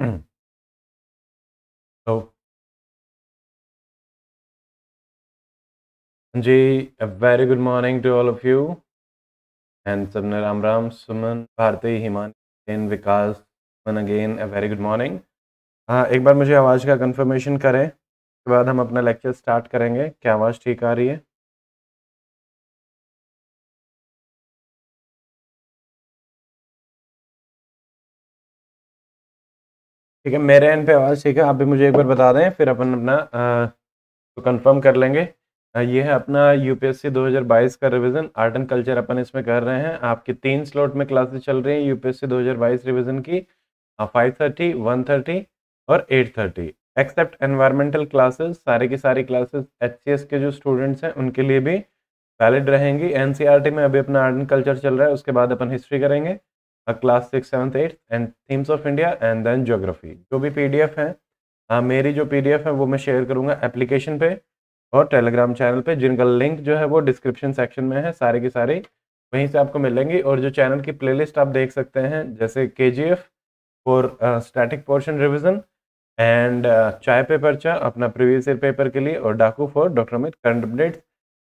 so, हम्म। तो जी a very good morning to all of you and सबने राम राम सुमन भारती हिमान इन Vikas Suman again a very good morning हाँ एक बार मुझे आवाज़ का कंफर्मेशन करें उसके बाद हम अपना लेक्चर स्टार्ट करेंगे क्या आवाज़ ठीक आ रही है ठीक है मेरे एंड पे आवाज़ ठीक है आप भी मुझे एक बार बता दें फिर अपन अपना तो कंफर्म कर लेंगे ये है अपना यूपीएससी 2022 का रिवीजन आर्ट एंड कल्चर अपन इसमें कर रहे हैं आपकी तीन स्लॉट में क्लासेस चल रही हैं यूपीएससी 2022 रिवीजन की फाइव थर्टी वन थर्टी और eight thirty except environmental classes सारे की सारी क्लासेस एच के जो स्टूडेंट्स हैं उनके लिए भी वैलिड रहेंगी एन e में अभी अपना आर्ट एंड कल्चर चल रहा है उसके बाद अपन हिस्ट्री करेंगे class six seventh eighth and themes of India and then geography जो भी पी डी एफ है मेरी जो पी डी एफ है वो मैं शेयर करूँगा एप्लीकेशन पे और टेलीग्राम चैनल पे जिनका लिंक जो है वो डिस्क्रिप्शन सेक्शन में है सारे की सारे वहीं से आपको मिलेंगी और जो चैनल की लिस्ट आप देख सकते हैं जैसे के G F for static portion revision and चाय पे पर्चा अपना प्रीवियस ईयर पेपर के लिए और डाकू for doctor Amit current updates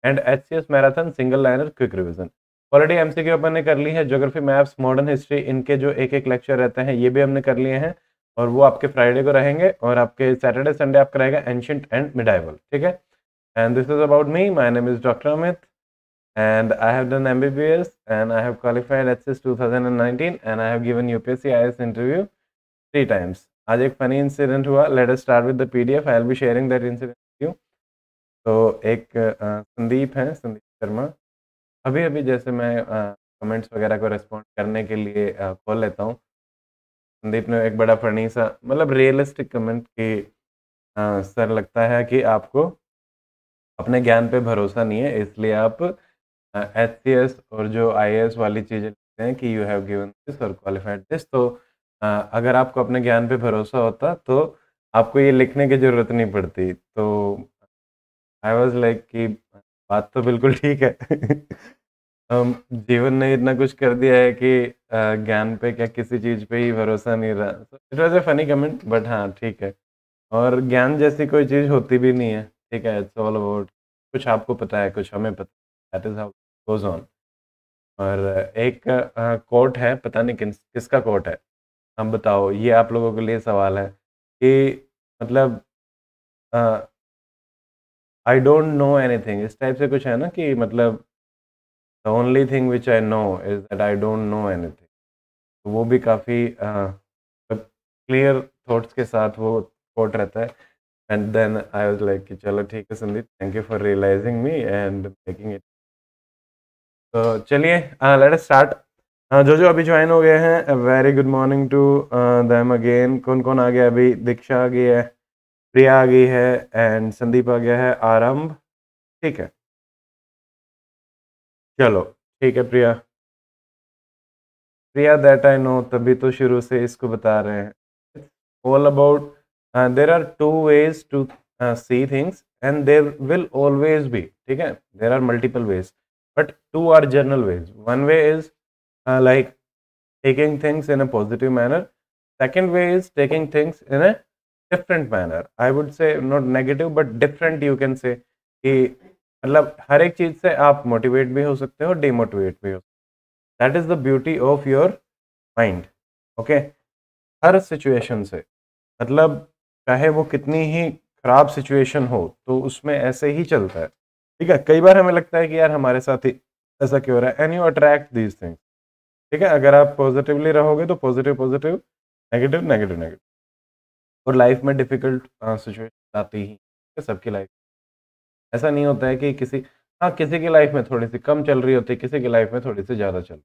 and H C S marathon single liner quick revision already MCQ अपन ने कर ली है ज्योग्राफी मैप्स मॉडर्न हिस्ट्री इनके जो एक एक लेक्चर रहते हैं ये भी हमने कर लिए हैं और वो आपके फ्राइडे को रहेंगे और आपके सैटरडे संडे आपका रहेगा एंशंट एंड मिडाइवल ठीक है and this is about me my name is doctor Amit and I have and I have done MBBS and I have qualified HSS 2019 U P S C I S interview three times आज एक funny incident हुआ let's start with the P F I L B sharing that incident you तो एक संदीप हैं संदीप शर्मा अभी अभी जैसे मैं कमेंट्स वगैरह को रेस्पॉन्ड करने के लिए खोल लेता हूँ संदीप ने एक बड़ा फनी सा मतलब रियलिस्टिक कमेंट की आ, सर लगता है कि आपको अपने ज्ञान पे भरोसा नहीं है इसलिए आप एच सी एस और जो आई एस वाली चीज़ें लिखते हैं कि यू हैव गिवन दिस और क्वालिफाइड दिस तो आ, अगर आपको अपने ज्ञान पे भरोसा होता तो आपको ये लिखने की ज़रूरत नहीं पड़ती तो आई वॉज लाइक कि बात तो बिल्कुल ठीक है जीवन ने इतना कुछ कर दिया है कि ज्ञान पे क्या किसी चीज पे ही भरोसा नहीं रहा it was a funny comment but हाँ ठीक है और ज्ञान जैसी कोई चीज होती भी नहीं है ठीक है इट्स ऑल अबाउट कुछ आपको पता है कुछ हमें पता है that is how goes on और एक कोट है पता नहीं किन किसका कोट है हम बताओ ये आप लोगों के लिए सवाल है कि मतलब आई डोंट नो एनीथिंग इस टाइप से कुछ है ना कि मतलब the only thing which I know is that I don't know anything वो भी काफ़ी क्लियर थाट्स के साथ वो कोट रहता है and then I was like कि चलो ठीक है Sandeep thank you for realising me and making it तो चलिए लेट अस स्टार्ट जो जो अभी ज्वाइन हो गए हैं very good morning to them again कौन कौन आ गया अभी दीक्षा आ गई है प्रिया आ गई है एंड संदीप आ गया है आरंभ ठीक है चलो ठीक है प्रिया प्रिया दैट आई नो तभी तो शुरू से इसको बता रहे हैं all about there are two ways to see things and there will always भी ठीक है there are multiple ways but two are general ways one way is like taking things in a positive manner second way is taking things in a different manner I would say not negative but different you can say मतलब हर एक चीज़ से आप motivate भी हो सकते हो demotivate भी हो हो that is the beauty of your mind okay हर सिचुएशन से मतलब चाहे वो कितनी ही ख़राब सिचुएशन हो तो उसमें ऐसे ही चलता है ठीक है कई बार हमें लगता है कि यार हमारे साथ ही ऐसा क्यों हो रहा है and you attract these things ठीक है अगर आप पॉजिटिवली रहोगे तो positive positive negative negative negative और लाइफ में डिफिकल्ट सिचुएशन हाँ, आती ही सबकी लाइफ ऐसा नहीं होता है कि किसी हाँ किसी की लाइफ में थोड़ी सी कम चल रही होती है किसी की लाइफ में थोड़ी सी ज़्यादा चल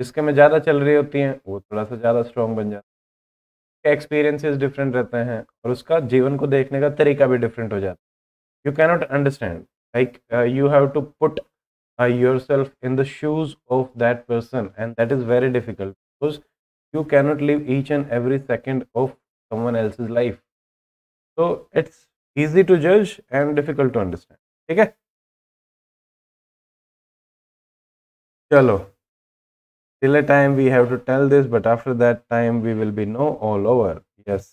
जिसके में ज़्यादा चल रही होती हैं वो थोड़ा सा ज़्यादा स्ट्रॉन्ग बन जाता है एक्सपीरियंसेस डिफरेंट रहते हैं और उसका जीवन को देखने का तरीका भी डिफरेंट हो जाता है you cannot understand like you have to put yourself in the shoes of that person and that is very difficult because you cannot live each and every second of someone else life तो it's easy to जज and difficult to understand ठीक है चलो till time we have to tell this but after that time we will be no all over yes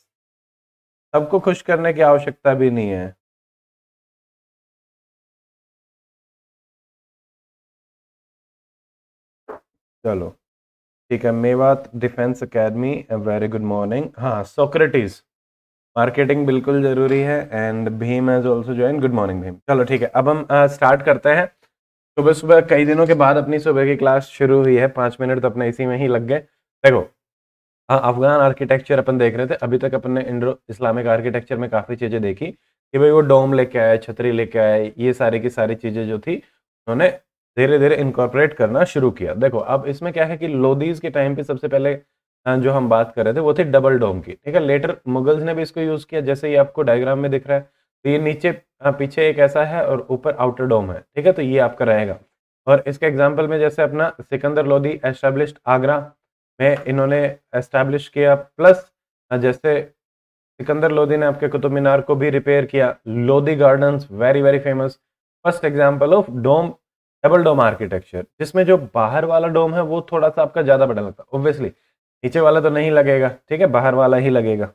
सबको खुश करने की आवश्यकता भी नहीं है चलो ठीक है Mewat defence academy very good morning हाँ सोक्रेटिस मार्केटिंग बिल्कुल ज़रूरी है and Bhim has also join good morning Bhim चलो ठीक है अब हम स्टार्ट uh, करते हैं सुबह सुबह कई दिनों के बाद अपनी सुबह की क्लास शुरू हुई है पाँच मिनट तो अपने इसी में ही लग गए देखो हाँ अफगान आर्किटेक्चर अपन देख रहे थे अभी तक अपन ने इंडो इस्लामिक आर्किटेक्चर में काफ़ी चीज़ें देखी कि भाई वो डोम लेके आए छतरी लेके आए ये सारी की सारी चीज़ें जो थी उन्होंने धीरे धीरे इनकॉर्पोरेट करना शुरू किया देखो अब इसमें क्या है कि लोदीज के टाइम पे सबसे पहले जो हम बात कर रहे थे वो थे डबल डोम की ठीक है लेटर मुगल्स ने भी इसको यूज़ किया जैसे ये आपको डायग्राम में दिख रहा है तो ये नीचे पीछे एक ऐसा है और ऊपर आउटर डोम है ठीक है तो ये आपका रहेगा और इसके एग्जाम्पल में जैसे अपना सिकंदर लोधी एस्टेब्लिश आगरा में इन्होंने एस्टेब्लिश किया प्लस जैसे सिकंदर लोधी ने आपके कुतुब मीनार को भी रिपेयर किया Lodhi gardens very very famous first example of dome double dome architecture जिसमें जो बाहर वाला डोम है वो थोड़ा सा आपका ज़्यादा बड़ा लगता है ऑब्वियसली नीचे वाला तो नहीं लगेगा ठीक है बाहर वाला ही लगेगा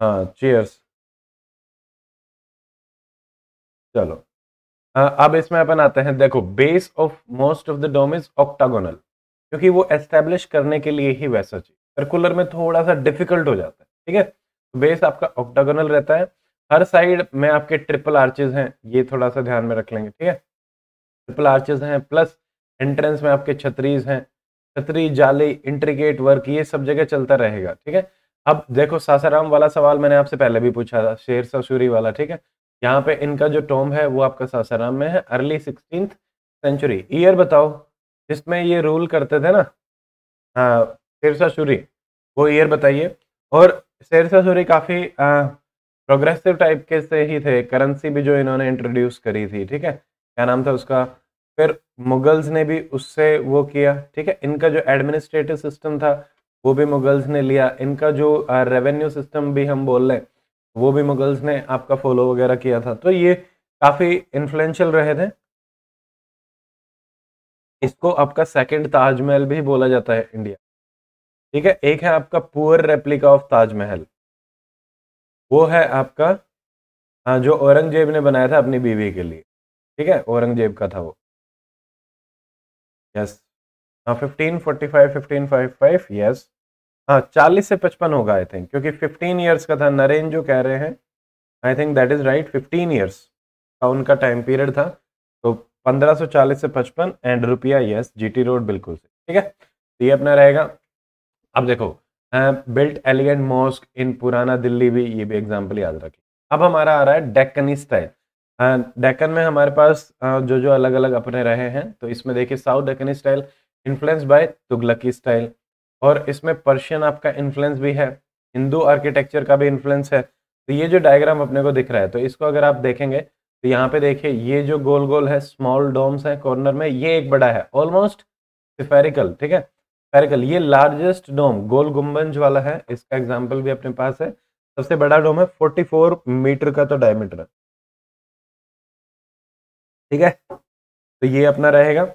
हाँ चेयर्स चलो हाँ, अब इसमें अपन आते हैं देखो base of most of the dome is octagonal क्योंकि वो एस्टेब्लिश करने के लिए ही वैसा चाहिए सर्कुलर में थोड़ा सा डिफिकल्ट हो जाता है ठीक है बेस आपका ऑक्टागोनल रहता है हर साइड में आपके ट्रिपल आर्चेज हैं ये थोड़ा सा ध्यान में रख लेंगे ठीक है ट्रिपल आर्चेज हैं प्लस एंट्रेंस में आपके छतरीज हैं छतरी जाली इंट्रीगेट वर्क ये सब जगह चलता रहेगा ठीक है अब देखो सासाराम वाला सवाल मैंने आपसे पहले भी पूछा था शेर ससुरी वाला ठीक है यहाँ पे इनका जो टॉम है वो आपका सासाराम में है अर्ली सिक्सटीन सेंचुरी ईयर बताओ जिसमें ये रूल करते थे ना हाँ शेरशाह वो ईयर बताइए और शेरशाह सूरी काफ़ी प्रोग्रेसिव टाइप के से ही थे करेंसी भी जो इन्होंने इंट्रोड्यूस करी थी ठीक है क्या नाम था उसका फिर मुगल्स ने भी उससे वो किया ठीक है इनका जो एडमिनिस्ट्रेटिव सिस्टम था वो भी मुगल्स ने लिया इनका जो रेवेन्यू सिस्टम भी हम बोल रहे हैं वो भी मुगल्स ने आपका फॉलो वगैरह किया था तो ये काफ़ी इन्फ्लुएंशियल रहे थे इसको आपका सेकंड ताजमहल भी बोला जाता है इंडिया ठीक है एक है आपका पुअर रेप्लिका ऑफ ताजमहल वो है आपका हाँ जो औरंगजेब ने बनाया था अपनी बीवी के लिए ठीक है औरंगजेब का था वो यस हाँ fifteen forty five fifteen five five yes हाँ चालीस से पचपन होगा आई थिंक क्योंकि फिफ्टीन ईयर्स का था नरेन जो कह रहे हैं I think that is right fifteen years का उनका टाइम पीरियड था तो पंद्रह सौ चालीस से पचपन एंड रुपया यस जीटी रोड बिल्कुल से ठीक है तो ये अपना रहेगा अब देखो बिल्ट एलिगेंट मॉस्क इन पुराना दिल्ली भी ये भी एग्जाम्पल याद रखें अब हमारा आ रहा है डेक्कनी स्टाइल डेकन में हमारे पास जो जो अलग अलग अपने रहे हैं तो इसमें देखिए south Deccani style influence by Tughlaqi style और इसमें पर्शियन आपका इन्फ्लुएंस भी है हिंदू आर्किटेक्चर का भी इन्फ्लुएंस है तो ये जो डायग्राम अपने को दिख रहा है तो इसको अगर आप देखेंगे तो यहाँ पे देखिए ये जो गोल गोल है स्मॉल डोम्स है कॉर्नर में ये एक बड़ा है ऑलमोस्ट स्पेरिकल ठीक है स्पेरिकल ये लार्जेस्ट डोम गोल गुम्बंज वाला है इसका एग्जाम्पल भी अपने पास है सबसे बड़ा डोम है 44 मीटर का तो डायमीटर ठीक है तो ये अपना रहेगा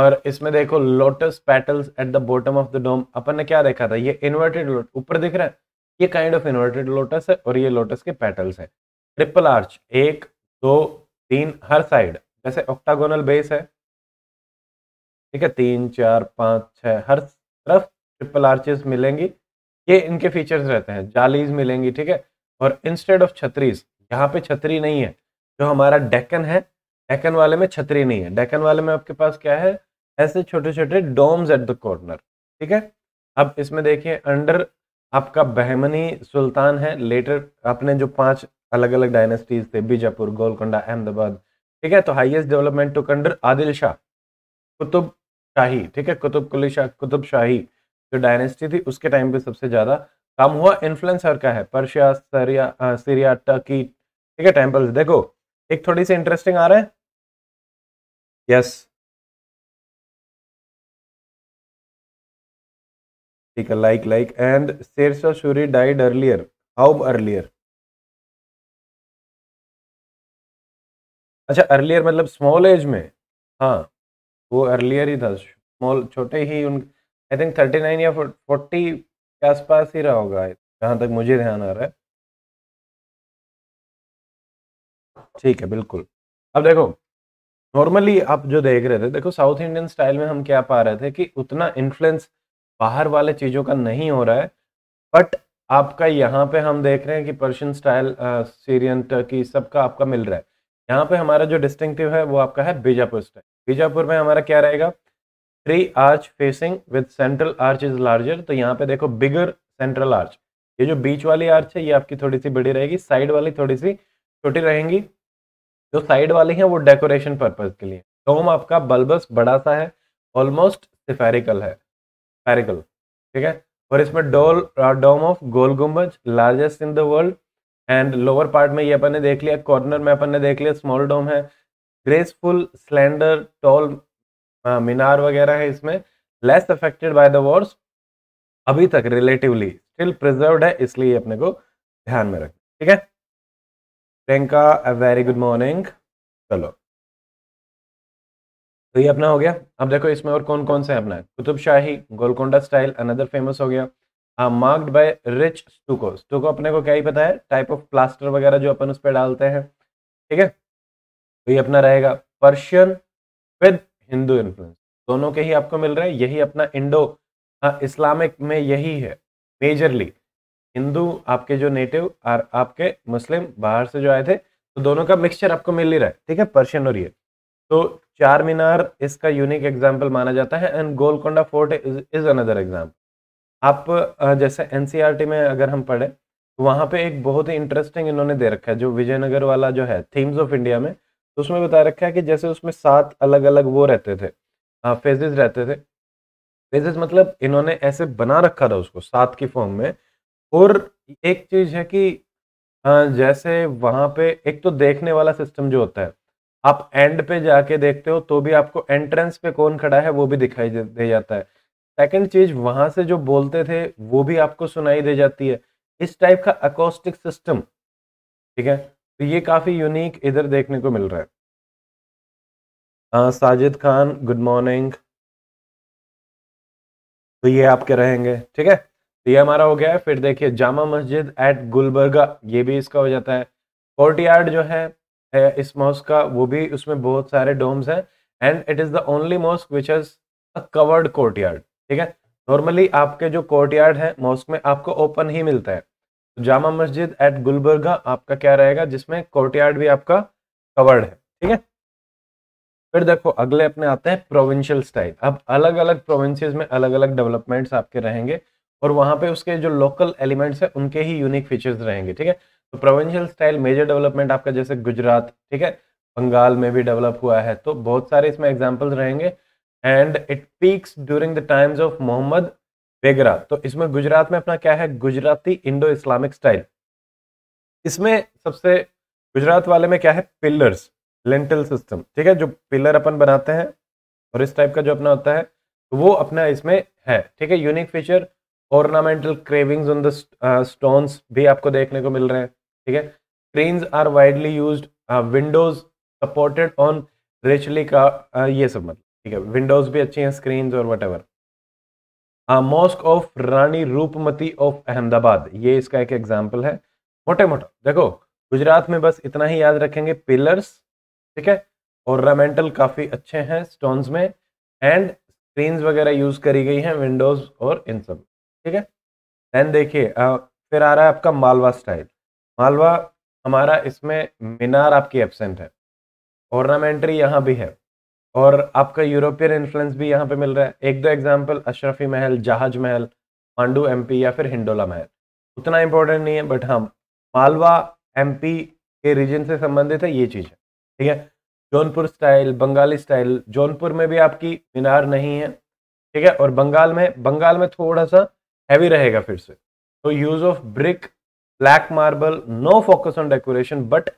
और इसमें देखो lotus petals at the bottom of the dome अपन ने क्या देखा था ये इन्वर्टेड ऊपर दिख रहा है ये काइंड ऑफ इन्वर्टेड लोटस है और ये लोटस के पेटल्स है ट्रिपल आर्च एक दो तीन हर साइड जैसे ऑक्टागोनल बेस है ठीक है तीन चार पाँच छः हर तरफ ट्रिपल आर्चेस मिलेंगी ये इनके फीचर्स रहते हैं जालीज मिलेंगी ठीक है और इंस्टेड ऑफ छतरीज यहाँ पे छतरी नहीं है जो हमारा डेकन है डेकन वाले में छतरी नहीं है डेकन वाले में आपके पास क्या है ऐसे छोटे छोटे डोम्स एट द कॉर्नर ठीक है अब इसमें देखिए अंडर आपका बहमनी सुल्तान है लेटर आपने जो पांच अलग अलग डायनेस्टीज थे बीजापुर गोलकोंडा अहमदाबाद ठीक है तो हाईएस्ट डेवलपमेंट टू कंडर आदिल शाह कुतुब शाही ठीक है कुतुब कुली शाह कुतुब शाही जो डायनेस्टी थी उसके टाइम पे सबसे ज़्यादा काम हुआ इन्फ्लुएंस हर का है पर्शिया सरिया सीरिया टर्की ठीक है टेम्पल्स देखो एक थोड़ी सी इंटरेस्टिंग आ रहा है यस ठीक है like like and Sher Shah Suri died earlier how earlier अच्छा अर्लियर मतलब स्मॉल एज में हाँ वो अर्लियर ही था स्मॉल छोटे ही उन आई थिंक थर्टी नाइन या फोर्टी के आसपास ही रहा होगा जहाँ तक मुझे ध्यान आ रहा है ठीक है बिल्कुल अब देखो नॉर्मली आप जो देख रहे थे देखो साउथ इंडियन स्टाइल में हम क्या पा रहे थे कि उतना इन्फ्लुएंस बाहर वाले चीज़ों का नहीं हो रहा है बट आपका यहाँ पे हम देख रहे हैं कि पर्शियन स्टाइल सीरियन टर्की सबका आपका मिल रहा है यहाँ पे हमारा जो डिस्टिंक्टिव है वो आपका है बीजापुर स्टाइल बीजापुर में हमारा क्या रहेगा three arch facing with central arch is larger तो यहाँ पे देखो बिगर सेंट्रल आर्च ये जो बीच वाली आर्च है ये आपकी थोड़ी सी बड़ी रहेगी साइड वाली थोड़ी सी छोटी रहेंगी जो साइड वाली हैं वो डेकोरेशन पर्पज के लिए डोम आपका बल्बस बड़ा सा है ऑलमोस्ट सिफेरिकल है फेरिकल ठीक है और इसमें डोल डोम of Gol Gumbaz largest in the world and lower part में ये अपन ने देख लिया कॉर्नर में अपन ने देख लिया स्मॉल डोम है ग्रेसफुल स्लेंडर टॉल मीनार वगैरह है इसमें less affected by the wars अभी तक रिलेटिवली स्टिल प्रिजर्व है इसलिए अपने को ध्यान में रखें ठीक है Priyanka a very good morning चलो तो ये अपना हो गया अब देखो इसमें और कौन कौन से अपना है Qutub Shahi Golconda style another famous हो गया marked by rich stucco stucco अपने को क्या ही पता है टाइप ऑफ प्लास्टर वगैरह जो अपन उस पर डालते हैं ठीक है तो ये अपना रहेगा पर्शियन विद हिंदू इन्फ्लुएंस दोनों के ही आपको मिल रहे हैं यही अपना इंडो इस्लामिक हाँ, में यही है मेजरली हिंदू आपके जो नेटिव और आपके मुस्लिम बाहर से जो आए थे तो दोनों का मिक्सचर आपको मिल ही रहा है ठीक है पर्शियन और ये तो चार मीनार इसका यूनिक एग्जाम्पल माना जाता है and Golconda fort is another example आप जैसे एनसीईआरटी e में अगर हम पढ़े तो वहाँ पे एक बहुत ही इंटरेस्टिंग इन्होंने दे रखा है जो विजयनगर वाला जो है थीम्स ऑफ इंडिया में तो उसमें बता रखा है कि जैसे उसमें सात अलग अलग वो रहते थे फेजेज रहते थे फेजेज मतलब इन्होंने ऐसे बना रखा था उसको सात की फॉर्म में और एक चीज है कि हाँ, जैसे वहां पे एक तो देखने वाला सिस्टम जो होता है आप एंड पे जाके देखते हो तो भी आपको एंट्रेंस पे कौन खड़ा है वो भी दिखाई दे जाता है सेकंड चीज वहां से जो बोलते थे वो भी आपको सुनाई दे जाती है इस टाइप का अकोस्टिक सिस्टम ठीक है तो ये काफी यूनिक इधर देखने को मिल रहा है आ, हाँ, साजिद खान गुड मॉर्निंग तो ये आपके रहेंगे ठीक है तो ये हमारा हो गया है फिर देखिए जामा मस्जिद एट गुलबर्गा ये भी इसका हो जाता है कोर्ट यार्ड जो है, इस मॉस्क का वो भी उसमें बहुत सारे डोम्स हैं and it is the only mosque which has a covered courtyard ठीक है नॉर्मली आपके जो कोर्ट यार्ड है मॉस्क में आपको ओपन ही मिलता है तो जामा मस्जिद एट गुलबर्गा आपका क्या रहेगा जिसमें कोर्ट यार्ड भी आपका कवर्ड है ठीक है फिर देखो अगले अपने आते हैं प्रोविंशियल स्टाइल अब अलग अलग प्रोविंसेस में अलग अलग डेवलपमेंट्स आपके रहेंगे और वहाँ पे उसके जो लोकल एलिमेंट्स हैं उनके ही यूनिक फीचर्स रहेंगे ठीक है तो प्रोविंशियल स्टाइल मेजर डेवलपमेंट आपका जैसे गुजरात ठीक है बंगाल में भी डेवलप हुआ है तो बहुत सारे इसमें एग्जाम्पल्स रहेंगे and it peaks during the times of Mohammed Begara तो इसमें गुजरात में अपना क्या है गुजराती इंडो इस्लामिक स्टाइल इसमें सबसे गुजरात वाले में क्या है पिलर्स लेंटल सिस्टम ठीक है जो पिलर अपन बनाते हैं और इस टाइप का जो अपना होता है वो अपना इसमें है ठीक है unique feature ornamental carvings on the stones भी आपको देखने को मिल रहे हैं ठीक है screen are widely use windows supported on richly का ये सब मतलब ठीक है विंडोज भी अच्छी हैं स्क्रीन और whatever mosque of Rani Roopmati of Ahmedabad ये इसका एक एग्जाम्पल है मोटे मोटा देखो गुजरात में बस इतना ही याद रखेंगे पिलर्स ठीक है ऑर्नामेंटल काफ़ी अच्छे हैं स्टोन्स में एंड स्क्रीन वगैरह यूज़ करी गई हैं विंडोज और इन सब ठीक है देन देखिए फिर आ रहा है आपका मालवा स्टाइल मालवा हमारा इसमें मीनार आपकी एबसेंट है ऑर्नामेंट्री यहाँ भी है और आपका यूरोपियन इन्फ्लुएंस भी यहाँ पे मिल रहा है एक दो एग्जाम्पल अशरफी महल जहाज महल पांडू एमपी या फिर हिंडोला महल उतना इम्पोर्टेंट नहीं है बट हाँ मालवा एमपी के रीजन से संबंधित है ये चीज़ है ठीक है जौनपुर स्टाइल बंगाली स्टाइल जौनपुर में भी आपकी मीनार नहीं है ठीक है और बंगाल में बंगाल में थोड़ा सा हैवी रहेगा फिर से तो use of brick black marble no focus on decoration but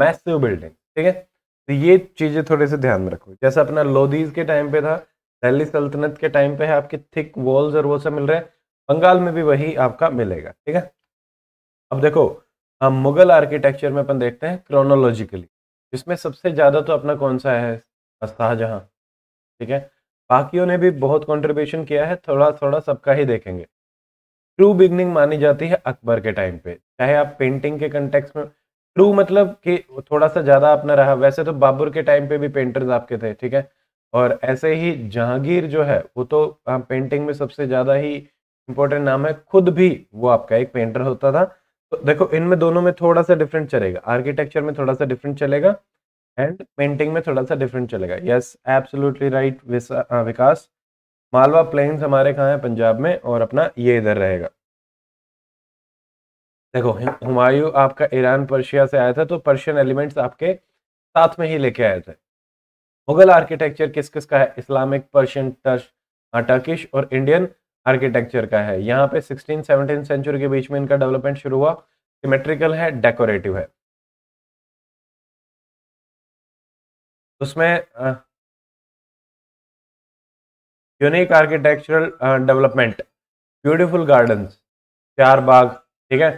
massive building ठीक है तो ये चीज़ें थोड़े से ध्यान में रखो जैसा अपना लोदीज के टाइम पे था दिल्ली सल्तनत के टाइम पे है आपके थिक वॉल्स और वो सब मिल रहे हैं बंगाल में भी वही आपका मिलेगा ठीक है अब देखो हम मुगल आर्किटेक्चर में अपन देखते हैं क्रोनोलॉजिकली जिसमें सबसे ज़्यादा तो अपना कौन सा है शाहजहां ठीक है बाकियों ने भी बहुत कंट्रीब्यूशन किया है थोड़ा थोड़ा सबका ही देखेंगे ट्रू बिगनिंग मानी जाती है अकबर के टाइम पे चाहे आप पेंटिंग के कंटेक्स में ट्रू मतलब कि थोड़ा सा ज़्यादा अपना रहा वैसे तो बाबर के टाइम पे भी पेंटर्स आपके थे ठीक है और ऐसे ही जहांगीर जो है वो तो पेंटिंग हाँ, में सबसे ज़्यादा ही इंपॉर्टेंट नाम है खुद भी वो आपका एक पेंटर होता था तो देखो इनमें दोनों में थोड़ा सा डिफरेंट चलेगा आर्किटेक्चर में थोड़ा सा डिफरेंट चलेगा एंड पेंटिंग में थोड़ा सा डिफरेंट चलेगा yes absolutely right Vikas Malwa plains हमारे कहाँ है पंजाब में और अपना ये इधर रहेगा देखो हुमायूं आपका ईरान पर्शिया से आया था तो पर्शियन एलिमेंट्स आपके साथ में ही लेके आए थे मुगल आर्किटेक्चर किस किस का है इस्लामिक पर्शियन टर्श हाँ, टर्किश और इंडियन आर्किटेक्चर का है यहाँ पे सिक्सटीन सेवनटीन सेंचुरी के बीच में इनका डेवलपमेंट शुरू हुआ सिमेट्रिकल है डेकोरेटिव है उसमें unique architectural development beautiful garden Charbagh ठीक है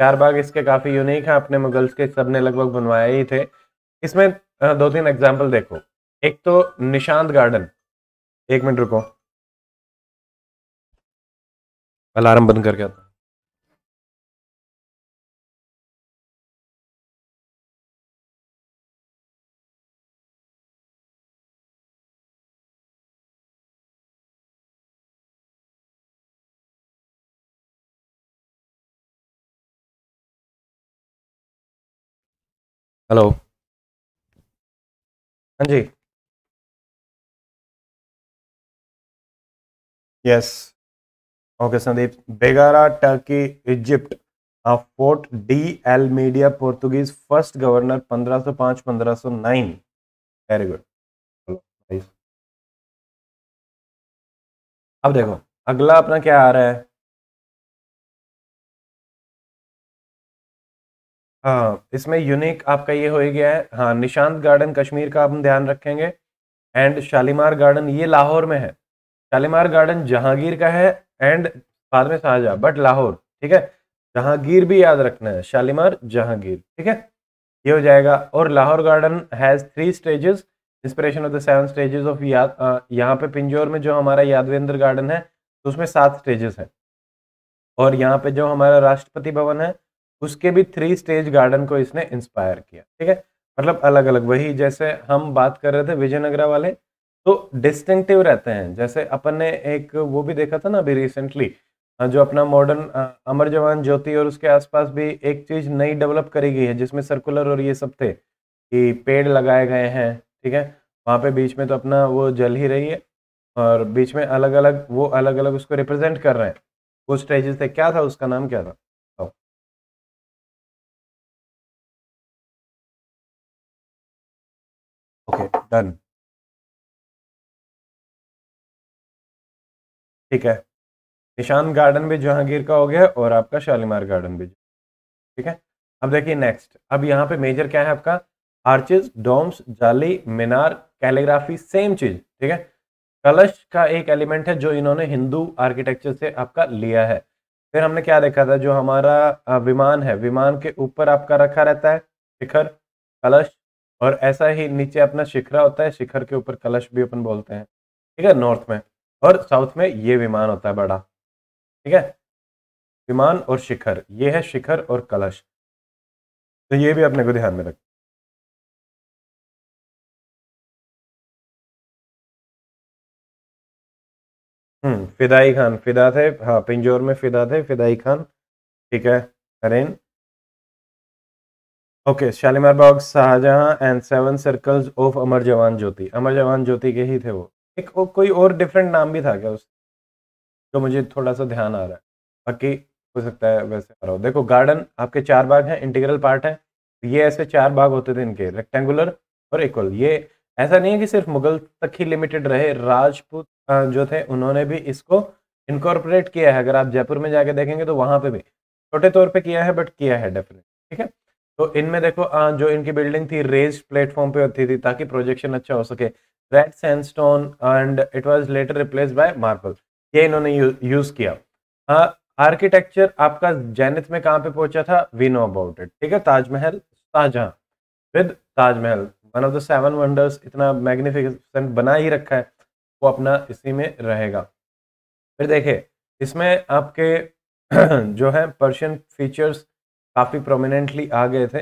चार बाग इसके काफ़ी यूनिक हैं अपने मुगल्स के सब ने लगभग बनवाए ही थे इसमें uh, दो तीन एग्जाम्पल देखो एक तो निशांत गार्डन एक मिनट रुको अलार्म बंद करके आता हेलो हाँ जी yes okay Sandeep Begara Turkey Egypt फोर्ट de Almeida Portuguese first governor 1505 1509 very good अब देखो अगला अपना क्या आ रहा है हाँ इसमें यूनिक आपका ये हो गया है हाँ निशांत गार्डन कश्मीर का हम ध्यान रखेंगे एंड शालीमार गार्डन ये लाहौर में है शालीमार गार्डन जहांगीर का है एंड बाद में शाहजहा बट लाहौर ठीक है जहांगीर भी याद रखना है शालीमार जहांगीर ठीक है ये हो जाएगा और Lahore garden has three stages inspiration of the seven stages of याद यहाँ पे पिंजोर में जो हमारा यादवेंद्र गार्डन है तो उसमें सात स्टेजेस हैं और यहाँ पे जो हमारा राष्ट्रपति भवन है उसके भी थ्री स्टेज गार्डन को इसने इंस्पायर किया ठीक है मतलब अलग अलग वही जैसे हम बात कर रहे थे विजयनगरा वाले तो डिस्टिंक्टिव रहते हैं जैसे अपन ने एक वो भी देखा था ना अभी रिसेंटली हाँ, जो अपना मॉडर्न अमर जवान ज्योति और उसके आसपास भी एक चीज नई डेवलप करी गई है जिसमें सर्कुलर और ये सब थे कि पेड़ लगाए गए हैं ठीक है वहाँ पे बीच में तो अपना वो जल ही रही है और बीच में अलग अलग वो अलग अलग उसको रिप्रेजेंट कर रहे हैं वो स्टेजेस थे क्या था उसका नाम क्या था ओके डन ठीक है निशान गार्डन भी जहांगीर का हो गया और आपका शालीमार गार्डन भी ठीक है अब देखिए नेक्स्ट अब यहाँ पे मेजर क्या है आपका आर्चेस डोम्स जाली मीनार कैलीग्राफी सेम चीज ठीक है कलश का एक एलिमेंट है जो इन्होंने हिंदू आर्किटेक्चर से आपका लिया है फिर हमने क्या देखा था जो हमारा विमान है विमान के ऊपर आपका रखा रहता है शिखर कलश और ऐसा ही नीचे अपना शिखरा होता है शिखर के ऊपर कलश भी अपन बोलते हैं ठीक है नॉर्थ में और साउथ में ये विमान होता है बड़ा ठीक है विमान और शिखर ये है शिखर और कलश तो ये भी अपने को ध्यान में रख हम्म फिदाई खान फिदा थे हाँ पिंजौर में फिदा थे फिदाई खान ठीक है हरेन okay Shalimar Bagh Shahjahan and seven circles of Amar Jawan Jyoti अमर जवान ज्योति के ही थे वो एक ओ, कोई और डिफरेंट नाम भी था क्या उस जो मुझे थोड़ा सा ध्यान आ रहा है बाकी हो सकता है वैसे आ रहा हो देखो गार्डन आपके चार बाग हैं इंटीग्रल पार्ट है ये ऐसे चार बाग होते थे इनके रेक्टेंगुलर और इक्वल ये ऐसा नहीं है कि सिर्फ मुगल तक ही लिमिटेड रहे राजपूत जो थे उन्होंने भी इसको इनकॉर्पोरेट किया है अगर आप जयपुर में जाके देखेंगे तो वहाँ पे भी छोटे तौर पे किया है बट किया है डेफिनेट ठीक है तो इनमें देखो जो इनकी बिल्डिंग थी रेज प्लेटफॉर्म पे होती थी ताकि प्रोजेक्शन अच्छा हो सके red sandstone and it was later replace by marble ये इन्होंने यूज किया आर्किटेक्चर आपका जैनिथ में कहाँ पे पहुंचा था वी नो अबाउट इट ठीक है ताजमहल ताजहां with Taj Mahal one of the seven wonders इतना मैग्निफिकेंट बना ही रखा है वो अपना इसी में रहेगा फिर देखिए इसमें आपके जो है पर्शियन फीचर्स काफ़ी प्रोमिनेंटली आ गए थे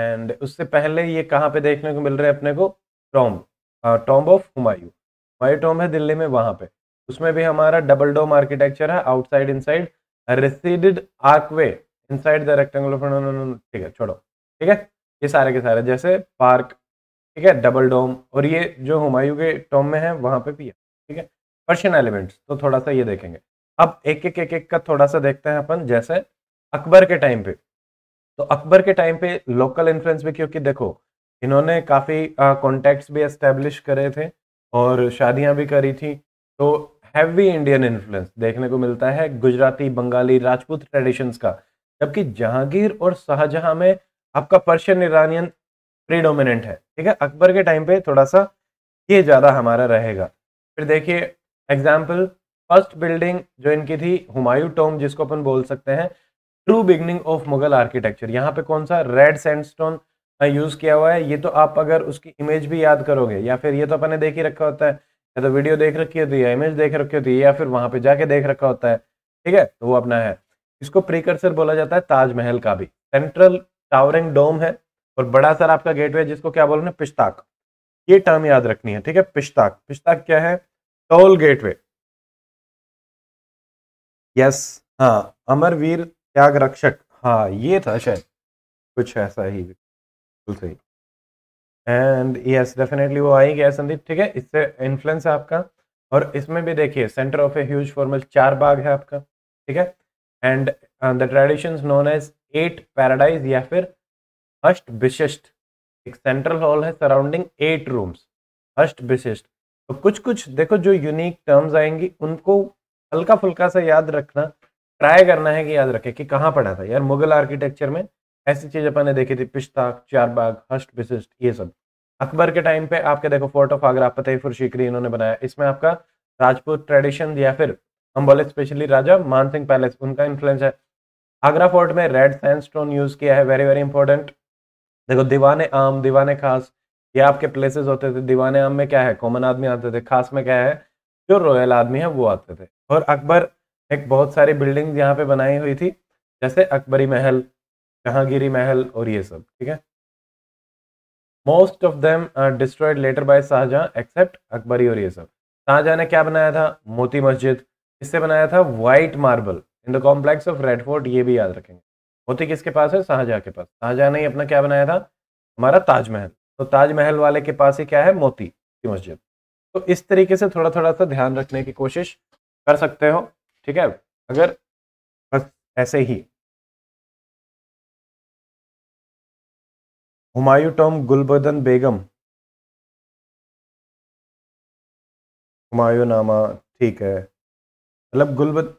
एंड उससे पहले ये कहाँ पे देखने को मिल रहे हैं अपने को tomb tomb of Humayun Humayun tomb है दिल्ली में वहाँ पे उसमें भी हमारा डबल डोम आर्किटेक्चर है outside inside recessed archway inside the rectangular ठीक है छोड़ो ठीक है ये सारे के सारे जैसे पार्क ठीक है डबल डोम और ये जो हुमायूं के टॉम में है वहाँ पे भी है ठीक है पर्शियन एलिमेंट्स तो थोड़ा सा ये देखेंगे अब एक एक एक एक का थोड़ा सा देखते हैं अपन जैसे अकबर के टाइम पे तो अकबर के टाइम पे लोकल इन्फ्लुएंस भी क्योंकि देखो इन्होंने काफ़ी कॉन्टेक्ट भी एस्टेब्लिश करे थे और शादियां भी करी थी तो हैवी इंडियन इन्फ्लुएंस देखने को मिलता है गुजराती बंगाली राजपूत ट्रेडिशंस का जबकि जहांगीर और शाहजहां में आपका पर्शियन ईरानियन प्रीडोमिनेंट है ठीक है अकबर के टाइम पे थोड़ा सा ये ज़्यादा हमारा रहेगा फिर देखिए एग्जाम्पल फर्स्ट बिल्डिंग जो इनकी थी हुमायूं टोम जिसको अपन बोल सकते हैं true beginning of Mughal architecture यहाँ पे कौन सा रेड सैंडस्टोन यूज किया हुआ है ये तो आप अगर उसकी इमेज भी याद करोगे या फिर ये तो अपने देख ही रखा होता है या तो वीडियो देख रखी होती है इमेज देख रखी होती है या फिर वहां पे जाके देख रखा होता है ठीक है तो वो अपना है इसको प्रीकर्सर बोला जाता है ताजमहल का भी सेंट्रल टावरिंग डोम है और बड़ा सर आपका गेटवे जिसको क्या बोल रहे पिश्ताक ये टर्म याद रखनी है ठीक है पिश्ताक पिश्ताक क्या है टोल गेटवे यस हाँ अमरवीर त्याग रक्षक हाँ ये था शायद कुछ ऐसा ही बिल्कुल सही एंड यस डेफिनेटली वो आई गया संदीप ठीक है इससे इन्फ्लुएंस है आपका और इसमें भी देखिए centre of a huge formal Char Bagh है आपका ठीक है and the tradition known as eight paradise या फिर अष्ट विशिष्ट एक सेंट्रल हॉल है सराउंडिंग एट रूम्स अष्ट विशिष्ट तो कुछ कुछ देखो जो यूनिक टर्म्स आएंगी उनको हल्का फुल्का सा याद रखना ट्राई करना है कि याद रखें कि कहाँ पढ़ा था यार मुगल आर्किटेक्चर में ऐसी चीज अपन ने देखी थी पिश्ताक चारबाग हष्ट विशिष्ट ये सब अकबर के टाइम पे आपके देखो फोर्ट ऑफ आगरा फतेहपुर सीकरी इन्होंने बनाया इसमें आपका राजपूत ट्रेडिशन या फिर हम बोले स्पेशली राजा मान सिंह पैलेस उनका इन्फ्लुएंस है आगरा फोर्ट में रेड सैंड स्टोन यूज किया है वेरी वेरी इंपॉर्टेंट देखो दीवाने आम दीवाने खास ये आपके प्लेसेस होते थे दीवाने आम में क्या है कॉमन आदमी आते थे खास में क्या है जो रॉयल आदमी है वो आते थे और अकबर एक बहुत सारी बिल्डिंग यहाँ पे बनाई हुई थी जैसे अकबरी महल जहांगीरी महल और ये सब ठीक है most of them destroyed later by Shahjahan except Akbari और ये सब शाहजहाँ ने क्या बनाया था मोती मस्जिद इससे बनाया था white marble in the complex of red fort ये भी याद रखेंगे मोती किसके पास है शाहजहाँ के पास शाहजहाँ ने अपना क्या बनाया था हमारा ताजमहल तो ताजमहल वाले के पास ही क्या है मोती की मस्जिद तो इस तरीके से थोड़ा थोड़ा सा ध्यान रखने की कोशिश कर सकते हो ठीक है अगर बस ऐसे ही हुमायूं टॉम गुलबदन बेगम हुमायूं नामा ठीक है मतलब गुलबद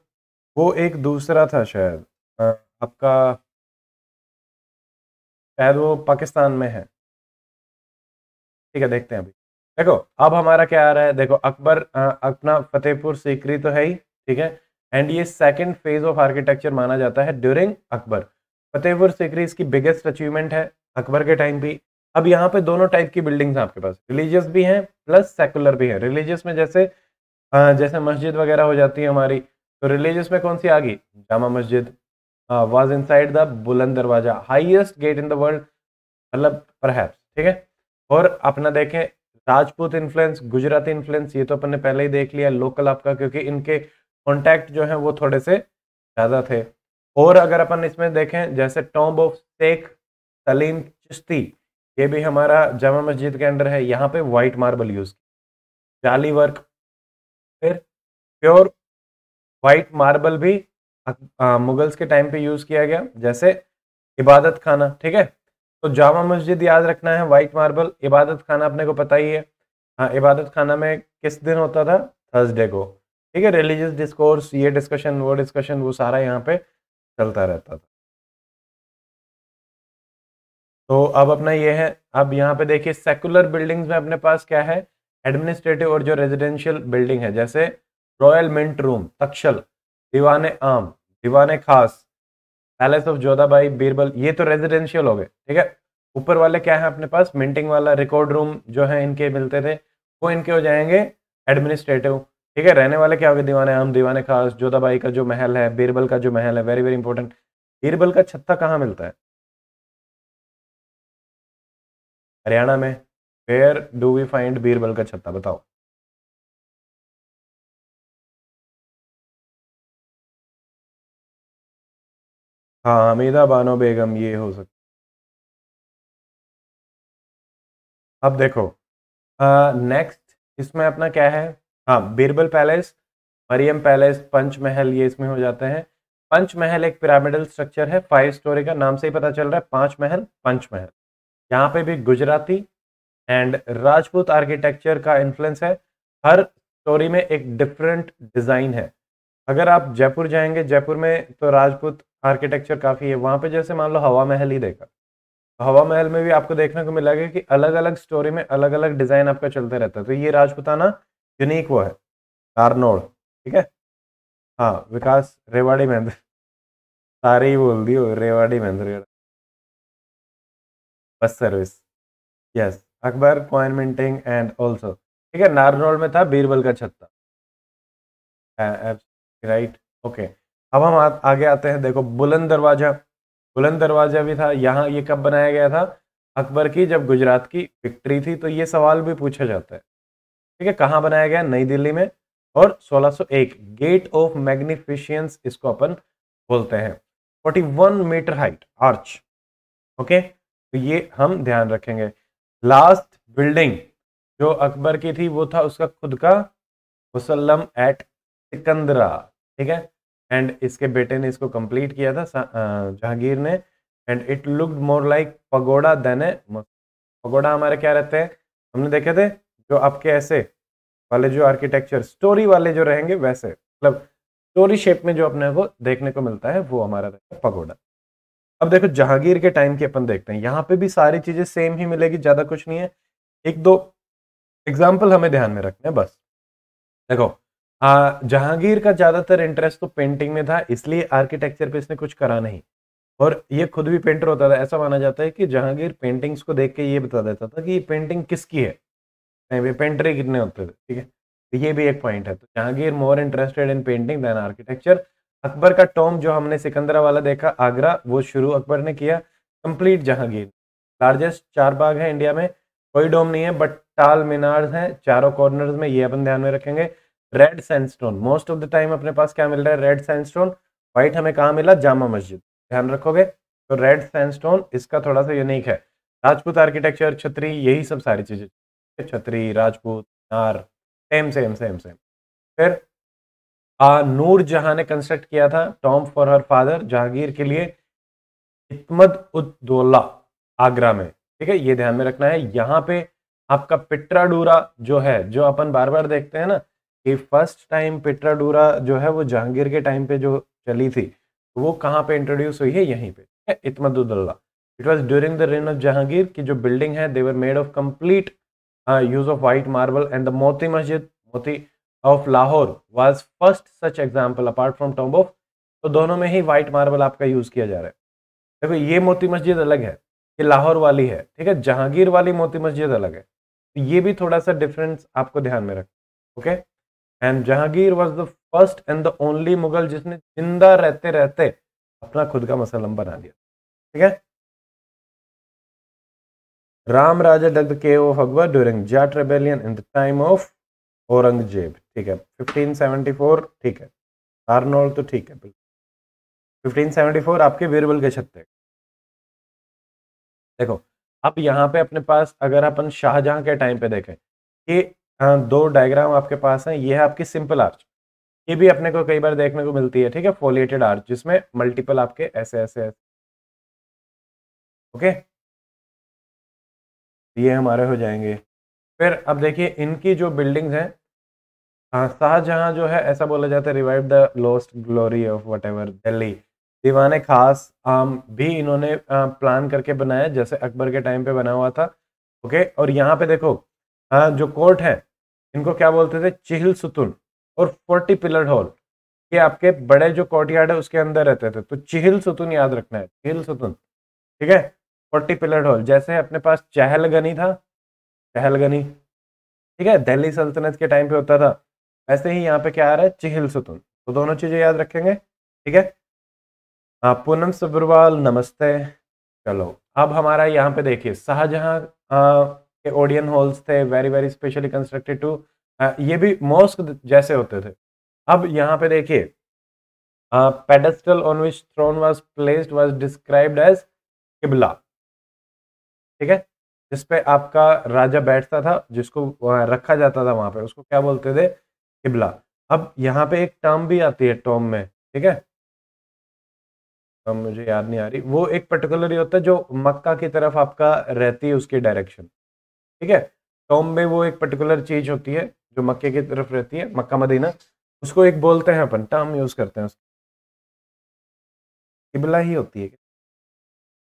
वो एक दूसरा था शायद आपका शायद वो पाकिस्तान में है ठीक है देखते हैं अभी देखो अब हमारा क्या आ रहा है देखो अकबर अपना फतेहपुर सीकरी तो है ही ठीक है एंड ये सेकेंड फेज ऑफ आर्किटेक्चर माना जाता है ड्यूरिंग अकबर फतेहपुर सिकरी इसकी बिगेस्ट अचीवमेंट है अकबर के टाइम भी अब यहाँ पे दोनों टाइप की बिल्डिंग्स हैं आपके पास रिलीजियस भी हैं प्लस सेकुलर भी हैं रिलीजियस में जैसे आ, हाँ, जैसे मस्जिद वगैरह हो जाती है हमारी तो रिलीजियस में कौन सी आ गई जामा मस्जिद was in side the Buland Darwaza highest gate in the world मतलब परहैप्स ठीक है और अपना देखें राजपूत इन्फ्लुएंस गुजराती इन्फ्लुएंस ये तो अपन ने पहले ही देख लिया लोकल आपका क्योंकि इनके कॉन्टैक्ट जो है वो थोड़े से ज़्यादा थे और अगर अपन इसमें देखें जैसे टॉम्ब ऑफ शेख सलीम चिश्ती ये भी हमारा जामा मस्जिद के अंडर है यहाँ पे white marble use jali work फिर प्योर वाइट मार्बल भी आ, मुगल्स के टाइम पे यूज़ किया गया जैसे इबादत खाना ठीक है तो जामा मस्जिद याद रखना है वाइट मार्बल इबादत खाना अपने को पता ही है हाँ इबादत खाना में किस दिन होता था थर्सडे को ठीक है रिलीजियस डिस्कोर्स ये डिस्कशन वो डिस्कशन वो सारा यहाँ पे चलता रहता था तो अब अपना ये है अब यहाँ पे देखिए सेकुलर बिल्डिंग्स में अपने पास क्या है एडमिनिस्ट्रेटिव और जो रेजिडेंशियल बिल्डिंग है जैसे royal mint room Taksal Diwan Aam Diwan खास पैलेस ऑफ जोधाबाई बीरबल ये तो रेजिडेंशियल हो गए ठीक है ऊपर वाले क्या है अपने पास मिंटिंग वाला रिकॉर्ड रूम जो है इनके मिलते थे वो इनके हो जाएंगे एडमिनिस्ट्रेटिव ठीक है रहने वाले क्या गए दीवाने हम दीवाने खास जोधाबाई का जो महल है बीरबल का जो महल है वेरी वेरी इंपॉर्टेंट बीरबल का छत्ता कहाँ मिलता है हरियाणा में where do we find Birbal का छत्ता बताओ हाँ हमीदा बानो बेगम ये हो सकता अब देखो नेक्स्ट इसमें अपना क्या है हाँ बीरबल पैलेस मरियम पैलेस पंचमहल ये इसमें हो जाते हैं पंचमहल एक पिरामिडल स्ट्रक्चर है फाइव स्टोरी का नाम से ही पता चल रहा है पांच महल पंचमहल यहाँ पे भी गुजराती एंड राजपूत आर्किटेक्चर का इन्फ्लुएंस है हर स्टोरी में एक डिफरेंट डिज़ाइन है अगर आप जयपुर जाएंगे जयपुर में तो राजपूत आर्किटेक्चर काफ़ी है वहाँ पे जैसे मान लो हवा महल ही देखा हवा महल में भी आपको देखने को मिलेगा कि अलग अलग स्टोरी में अलग अलग डिज़ाइन आपका चलते रहता है तो ये राजपुताना यूनिक वो है तारनोड़ ठीक है हाँ विकास रेवाड़ी महेंद्र सारे ही बोल दी Rewari Mahendra bus service yes Akbar coin minting and also ठीक है नारनोल में था बीरबल का छत्ता राइट ओके अब हम आ, आगे आते हैं देखो बुलंद दरवाजा बुलंद दरवाजा भी था यहाँ ये कब बनाया गया था अकबर की जब गुजरात की विक्ट्री थी तो ये सवाल भी पूछा जाता है ठीक है कहाँ बनाया गया नई दिल्ली में और 1601 गेट ऑफ मैग्निफिशियंस इसको अपन बोलते हैं 41 मीटर हाइट आर्च ओके तो ये हम ध्यान रखेंगे लास्ट बिल्डिंग जो अकबर की थी वो था उसका खुद का मुसलम एट सिकंदरा ठीक है एंड इसके बेटे ने इसको कंप्लीट किया था जहांगीर ने and it looked more like pagoda than a pagoda हमारे क्या रहते हैं हमने देखे थे जो तो आपके ऐसे वाले जो आर्किटेक्चर स्टोरी वाले जो रहेंगे वैसे मतलब स्टोरी शेप में जो अपने को देखने को मिलता है वो हमारा रहेगा पगोडा अब देखो जहांगीर के टाइम की अपन देखते हैं यहाँ पे भी सारी चीजें सेम ही मिलेगी ज्यादा कुछ नहीं है एक दो एग्जाम्पल हमें ध्यान में रखना है बस देखो जहांगीर का ज्यादातर इंटरेस्ट तो पेंटिंग में था इसलिए आर्किटेक्चर पे इसने कुछ करा नहीं और ये खुद भी पेंटर होता था ऐसा माना जाता है कि जहांगीर पेंटिंग्स को देख के ये बता देता था कि ये पेंटिंग किसकी है नहीं भी पेंटरे कितने होते थे ठीक है तो ये भी एक पॉइंट है तो Jahangir more interested in painting than architecture Akbar का टॉम जो हमने सिकंदरा वाला देखा आगरा वो शुरू अकबर ने किया कंप्लीट जहांगीर लार्जेस्ट चार बाग है इंडिया में कोई डोम नहीं है बट टाल मीनार हैं चारों कॉर्नर में ये अपन ध्यान में रखेंगे red sandstone most of the time अपने पास क्या मिल रहा है रेड सैंडस्टोन व्हाइट हमें कहाँ मिला जामा मस्जिद ध्यान रखोगे तो रेड सैंडस्टोन इसका थोड़ा सा यूनिक है राजपूत आर्किटेक्चर छतरी यही सब सारी चीजें छतरी राजपूत नार सेम सेम सेम सेम फिर आ, नूर जहां ने कंस्ट्रक्ट किया था tomb for her father Jahangir के लिए हितमत उद्दोला आगरा में ठीक है ये ध्यान में रखना है यहाँ पे आपका पिट्राडूरा जो है जो अपन बार बार देखते हैं ना कि फर्स्ट टाइम पिट्राडूरा जो है वो जहांगीर के टाइम पे जो चली थी वो कहाँ पे इंट्रोड्यूस हुई है यहीं पे ठीक है Itmadullah it was during the reign of Jahangir की जो बिल्डिंग है they were made of complete Uh, use of white marble and the Moti Masjid, Moti of Lahore was first such example apart from tomb of तो दोनों में ही white marble आपका use किया जा रहा है देखो ये मोती मस्जिद अलग है ये लाहौर वाली है ठीक है जहांगीर वाली मोती मस्जिद अलग है तो ये भी थोड़ा सा डिफरेंस आपको ध्यान में रख okay and Jahangir was the first and the only Mughal जिसने जिंदा रहते रहते अपना खुद का मसलम बना दिया ठीक है राम राजा डग द के of Akbar during Jat rebellion in the time of Aurangzeb ठीक है 1574 ठीक है आर्नोल्ड तो ठीक है बिल्कुल 1574 आपके वीरबल के छत्ते देखो अब यहाँ पे अपने पास अगर अपन शाहजहां के टाइम पे देखें ये हाँ, दो डायग्राम आपके पास हैं ये है आपकी सिंपल आर्च ये भी अपने को कई बार देखने को मिलती है ठीक है फोलिएटेड आर्च जिसमें मल्टीपल आपके ऐसे ऐसे ऐसे ओके ये हमारे हो जाएंगे फिर अब देखिए इनकी जो बिल्डिंग्स हैं हाँ शाहजहाँ जो है ऐसा बोला जाता है revive the lost glory of whatever Delhi Diwan Khas Aam भी इन्होंने प्लान करके बनाया जैसे अकबर के टाइम पे बना हुआ था ओके और यहाँ पे देखो आ, जो कोर्ट है इनको क्या बोलते थे चिहल सुतुन और फोर्टी पिलर हॉल ये आपके बड़े जो कोर्ट यार्ड है उसके अंदर रहते थे तो चिहिल सुतुन याद रखना है चिहल सुतुन ठीक है फोर्टी पिलर हॉल जैसे अपने पास चहलगनी था चहलगनी ठीक है दिल्ली सल्तनत के टाइम पे होता था वैसे ही यहाँ पे क्या आ रहा है चिहिल सुतुन तो दोनों चीज़ें याद रखेंगे ठीक है हाँ पूनम सब्रवाल नमस्ते चलो अब हमारा यहाँ पे देखिए शाहजहाँ के ओडियन हॉल्स थे very very specially constructed to ये भी मोस्क जैसे होते थे अब यहाँ पे देखिए pedestal on which throne was placed was described as किबला ठीक है जिसपे आपका राजा बैठता था जिसको रखा जाता था वहां पे उसको क्या बोलते थे किबला अब यहाँ पे एक टर्म भी आती है टॉम में ठीक है तो मुझे याद नहीं आ रही वो एक पर्टिकुलर ही होता है जो मक्का की तरफ आपका रहती है उसकी डायरेक्शन ठीक है टॉम में वो एक पर्टिकुलर चीज होती है जो मक्के की तरफ रहती है मक्का मदीना उसको एक बोलते हैं अपन टर्म यूज करते हैं उसको किबला ही होती है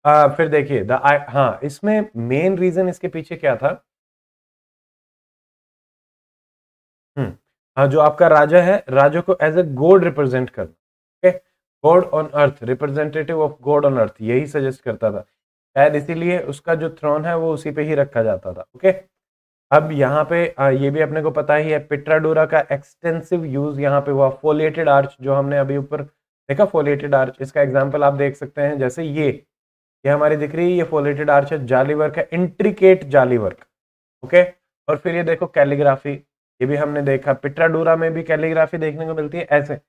आ, फिर देखिए द हाँ इसमें मेन रीजन इसके पीछे क्या था हम्म, हाँ जो आपका राजा है राजा को एज ए गोड रिप्रेजेंट करना okay god on earth representative of god on earth यही सजेस्ट करता था शायद इसीलिए उसका जो थ्रोन है वो उसी पे ही रखा जाता था ओके अब यहाँ पे आ, ये भी अपने को पता ही है पिट्राडोरा का एक्सटेंसिव यूज यहाँ पे हुआ फोलिएटेड आर्च जो हमने अभी ऊपर देखा फोलिएटेड आर्च इसका एग्जाम्पल आप देख सकते हैं जैसे ये ये हमारी दिख रही है ये फोलेटेड आर्च है जाली वर्क है इंट्रिकेट जाली वर्क ओके और फिर ये देखो कैलीग्राफी ये भी हमने देखा पिट्राडोरा में भी कैलीग्राफी देखने को मिलती है ऐसे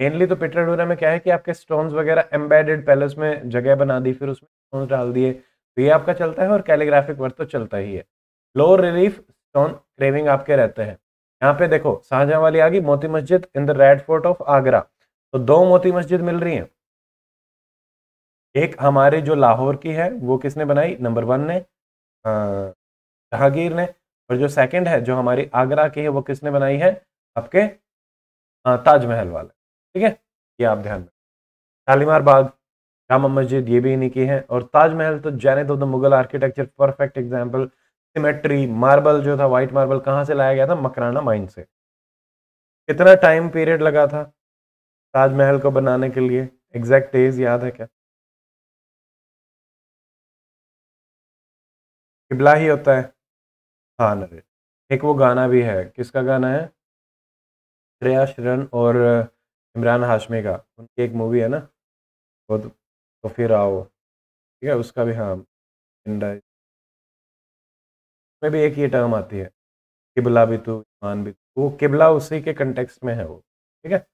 मेनली तो पिट्राडोरा में क्या है कि आपके स्टोन्स वगैरह एम्बेडेड पैलेस में जगह बना दी फिर उसमें स्टोन डाल दिए तो ये आपका चलता है और कैलीग्राफिक वर्क तो चलता ही है लो रिलीफ स्टोन क्रेविंग आपके रहते हैं यहाँ पे देखो शाहजहां वाली आ गई Moti Masjid in the red fort of Agra तो दो मोती मस्जिद मिल रही हैं एक हमारे जो लाहौर की है वो किसने बनाई नंबर वन ने जहांगीर ने और जो सेकंड है जो हमारी आगरा की है वो किसने बनाई है आपके ताजमहल वाले ठीक है ये आप ध्यान में शालीमार बाग जामा मस्जिद ये भी इन्हीं की है और ताजमहल तो जाने दो तो Mughal architecture perfect example symmetry marble जो था वाइट मार्बल कहाँ से लाया गया था मकराना माइन से कितना टाइम पीरियड लगा था ताजमहल को बनाने के लिए एग्जैक्ट डेज याद है क्या किबला ही होता है हाँ नरेश एक वो गाना भी है किसका गाना है श्रेया शरण और इमरान हाशमी का उनकी एक मूवी है ना वो तो फिर आओ ठीक है उसका भी हाँ उसमें भी एक ये टर्म आती है किबला भी तू ईमान भी तू वो किबला उसी के कंटेक्स में है वो ठीक है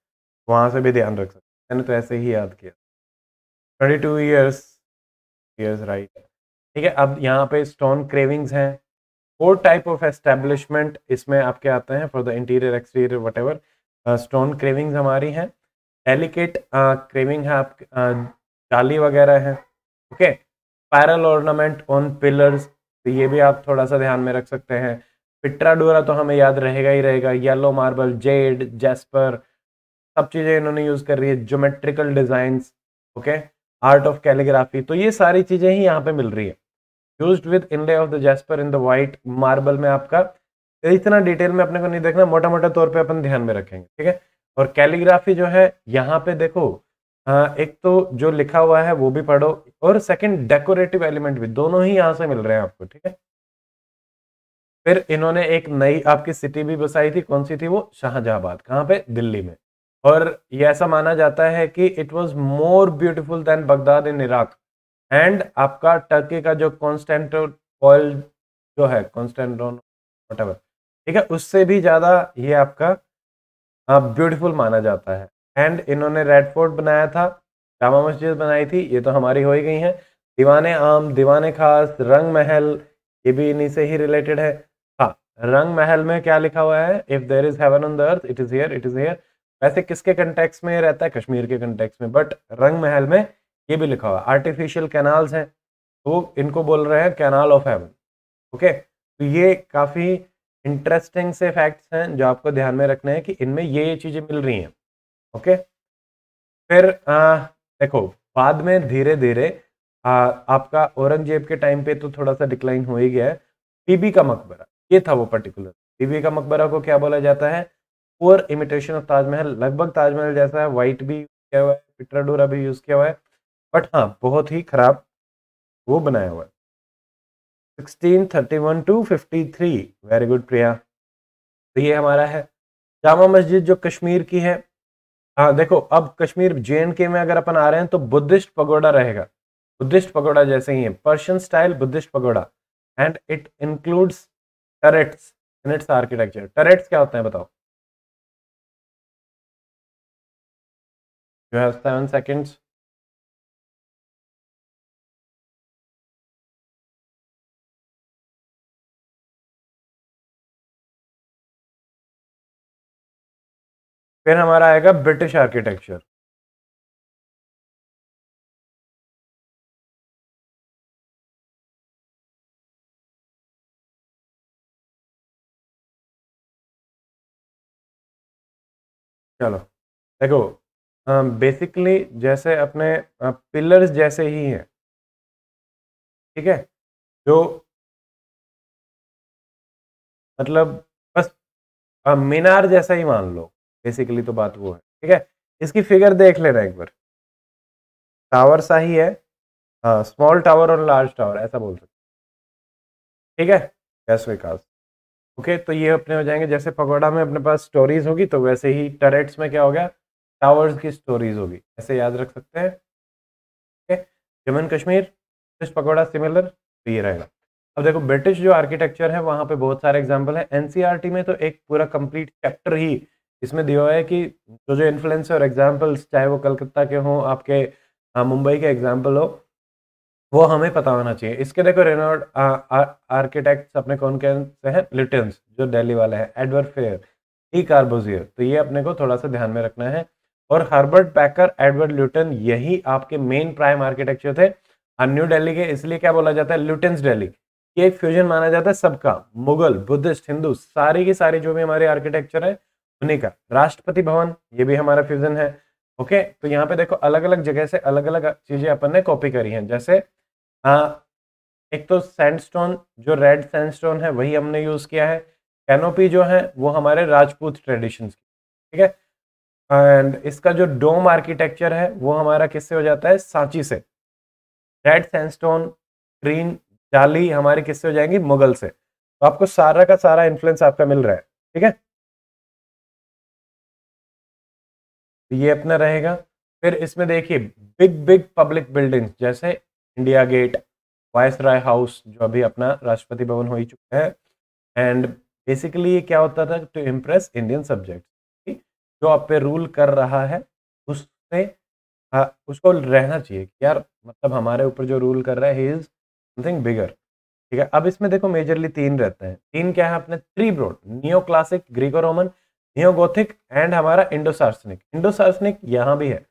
वहाँ से भी ध्यान रख सकते मैंने तो ऐसे ही याद किया twenty two years years right ठीक है अब यहाँ पे स्टोन क्रेविंग्स हैं फोर टाइप ऑफ एस्टेब्लिशमेंट इसमें आपके आते हैं for the interior exterior whatever stone carvings हमारी हैं डेलीकेट क्रेविंग है आप डाली वगैरह है ओके पैरल ऑर्नामेंट ऑन पिलर्स तो ये भी आप थोड़ा सा ध्यान में रख सकते हैं पिट्राडोरा तो हमें याद रहेगा ही रहेगा येलो मार्बल जेड जेस्पर सब चीज़ें इन्होंने यूज़ कर रही है geometrical designs okay art of calligraphy तो ये सारी चीज़ें ही यहाँ पे मिल रही है use with inlay of the jasper in the white marble में आपका इतना डिटेल में अपने को नहीं देखना मोटा मोटा तौर पे अपन ध्यान में रखेंगे ठीक है और कैलीग्राफी जो है यहाँ पे देखो एक तो जो लिखा हुआ है वो भी पढ़ो और सेकंड डेकोरेटिव एलिमेंट भी दोनों ही यहाँ से मिल रहे हैं आपको ठीक है फिर इन्होंने एक नई आपकी सिटी भी बसाई थी कौन सी थी वो शाहजहाबाद कहाँ पे दिल्ली में और ये ऐसा माना जाता है कि it was more beautiful than Baghdad in Iraq and आपका टर्की का जो कॉन्स्टेंट ऑयल जो है कॉन्स्टेंट वटेवर ठीक है उससे भी ज़्यादा ये आपका ब्यूटीफुल माना जाता है एंड इन्होंने रेड फोर्ट बनाया था जामा मस्जिद बनाई थी ये तो हमारी हो ही गई हैं दीवाने आम दीवाने खास रंग महल ये भी इन्हीं से ही रिलेटेड है हाँ रंग महल में क्या लिखा हुआ है if there is heaven on the earth it is here it is here वैसे किसके कंटेक्स में रहता है कश्मीर के कंटेक्स में बट रंग महल में ये भी लिखा हुआ है आर्टिफिशियल कैनाल्स हैं तो इनको बोल रहे हैं कैनाल ऑफ हेवन ओके तो ये काफ़ी इंटरेस्टिंग से फैक्ट्स हैं जो आपको ध्यान में रखना है कि इनमें ये ये चीज़ें मिल रही हैं ओके फिर आ, देखो बाद में धीरे धीरे आ, आपका औरंगजेब के टाइम पे तो थोड़ा सा डिक्लाइन हो ही गया बीबी का मकबरा ये था वो पर्टिकुलर बीबी का मकबरा को क्या बोला जाता है और इमिटेशन ऑफ ताजमहल लगभग ताजमहल जैसा है वाइट भी किया हुआ है पिटराडोरा भी यूज़ किया हुआ है बट हाँ बहुत ही खराब वो बनाया हुआ है one two three very good Priya तो ये हमारा है जामा मस्जिद जो कश्मीर की है हाँ देखो अब कश्मीर जे के में अगर अपन आ रहे हैं तो बुद्धिस्ट पगोड़ा रहेगा बुद्धिस्ट पगोड़ा जैसे ही है Persian style Buddhist pagoda and it includes turrets in its architecture turrets क्या होते हैं बताओ यू हैव सेवन सेकेंड्स फिर हमारा आएगा ब्रिटिश आर्किटेक्चर चलो देखो बेसिकली जैसे अपने पिलर्स जैसे ही हैं ठीक है जो मतलब बस मीनार जैसा ही मान लो बेसिकली तो बात वो है ठीक है इसकी फिगर देख लेना एक बार टावर सा ही है हाँ स्मॉल टावर और लार्ज टावर ऐसा बोल सकते ठीक है गैस विकास ओके तो ये अपने हो जाएंगे जैसे पकौड़ा में अपने पास स्टोरीज होगी तो वैसे ही टरेट्स में क्या हो गया टावर्स की स्टोरीज होगी ऐसे याद रख सकते हैं okay Jammu and Kashmir British pagoda similar तो ये रहेगा अब देखो ब्रिटिश जो आर्किटेक्चर है वहाँ पे बहुत सारे एग्जाम्पल है एन में तो एक पूरा कम्प्लीट चैप्टर ही इसमें दिया हुआ है कि जो जो इन्फ्लुएंसर और एग्जाम्पल्स चाहे वो कलकत्ता के हों आपके हाँ, मुंबई के एग्जाम्पल हो वो हमें पता होना चाहिए इसके देखो रेनॉर्ड आर्किटेक्ट्स अपने कौन कौन से हैं लिटन्स जो दिल्ली वाले हैं एडवर्ड फेयर ई कार्बोजियर तो ये अपने को थोड़ा सा ध्यान में रखना है और हार्बर्ट पैकर एडवर्ड ल्यूटन यही आपके मेन प्राइम आर्किटेक्चर थे न्यू दिल्ली के इसलिए क्या बोला जाता है ल्यूटेंस दिल्ली ये एक फ्यूजन माना जाता है सबका मुगल बुद्धिस्ट हिंदू सारी की सारी जो भी हमारे आर्किटेक्चर है होने का राष्ट्रपति भवन ये भी हमारा फ्यूजन है ओके तो यहाँ पे देखो अलग अलग जगह से अलग अलग चीजें अपन ने कॉपी करी हैं जैसे आ, एक तो सैंडस्टोन जो रेड सैंडस्टोन है वही हमने यूज किया है कैनोपी जो है वो हमारे राजपूत ट्रेडिशन ठीक है एंड इसका जो डोम आर्किटेक्चर है वो हमारा किससे हो जाता है सांची से रेड सैंडस्टोन ग्रीन जाली हमारे किससे हो जाएंगी मुगल से तो आपको सारा का सारा इन्फ्लुएंस आपका मिल रहा है ठीक है तो ये अपना रहेगा फिर इसमें देखिए बिग बिग पब्लिक बिल्डिंग्स जैसे India Gate viceroy house जो अभी अपना राष्ट्रपति भवन हो ही चुका है एंड बेसिकली ये क्या होता था टू इम्प्रेस इंडियन सब्जेक्ट जो आप पे रूल कर रहा है उससे हाँ, उसको रहना चाहिए यार मतलब हमारे ऊपर जो रूल कर रहा है ही इज समथिंग बिगर ठीक है अब इसमें देखो मेजरली तीन रहते हैं तीन क्या है अपने three broad neo classic Greco Roman neogothic and हमारा इंडोसार्सनिक इंडोसार्सनिक यहाँ भी है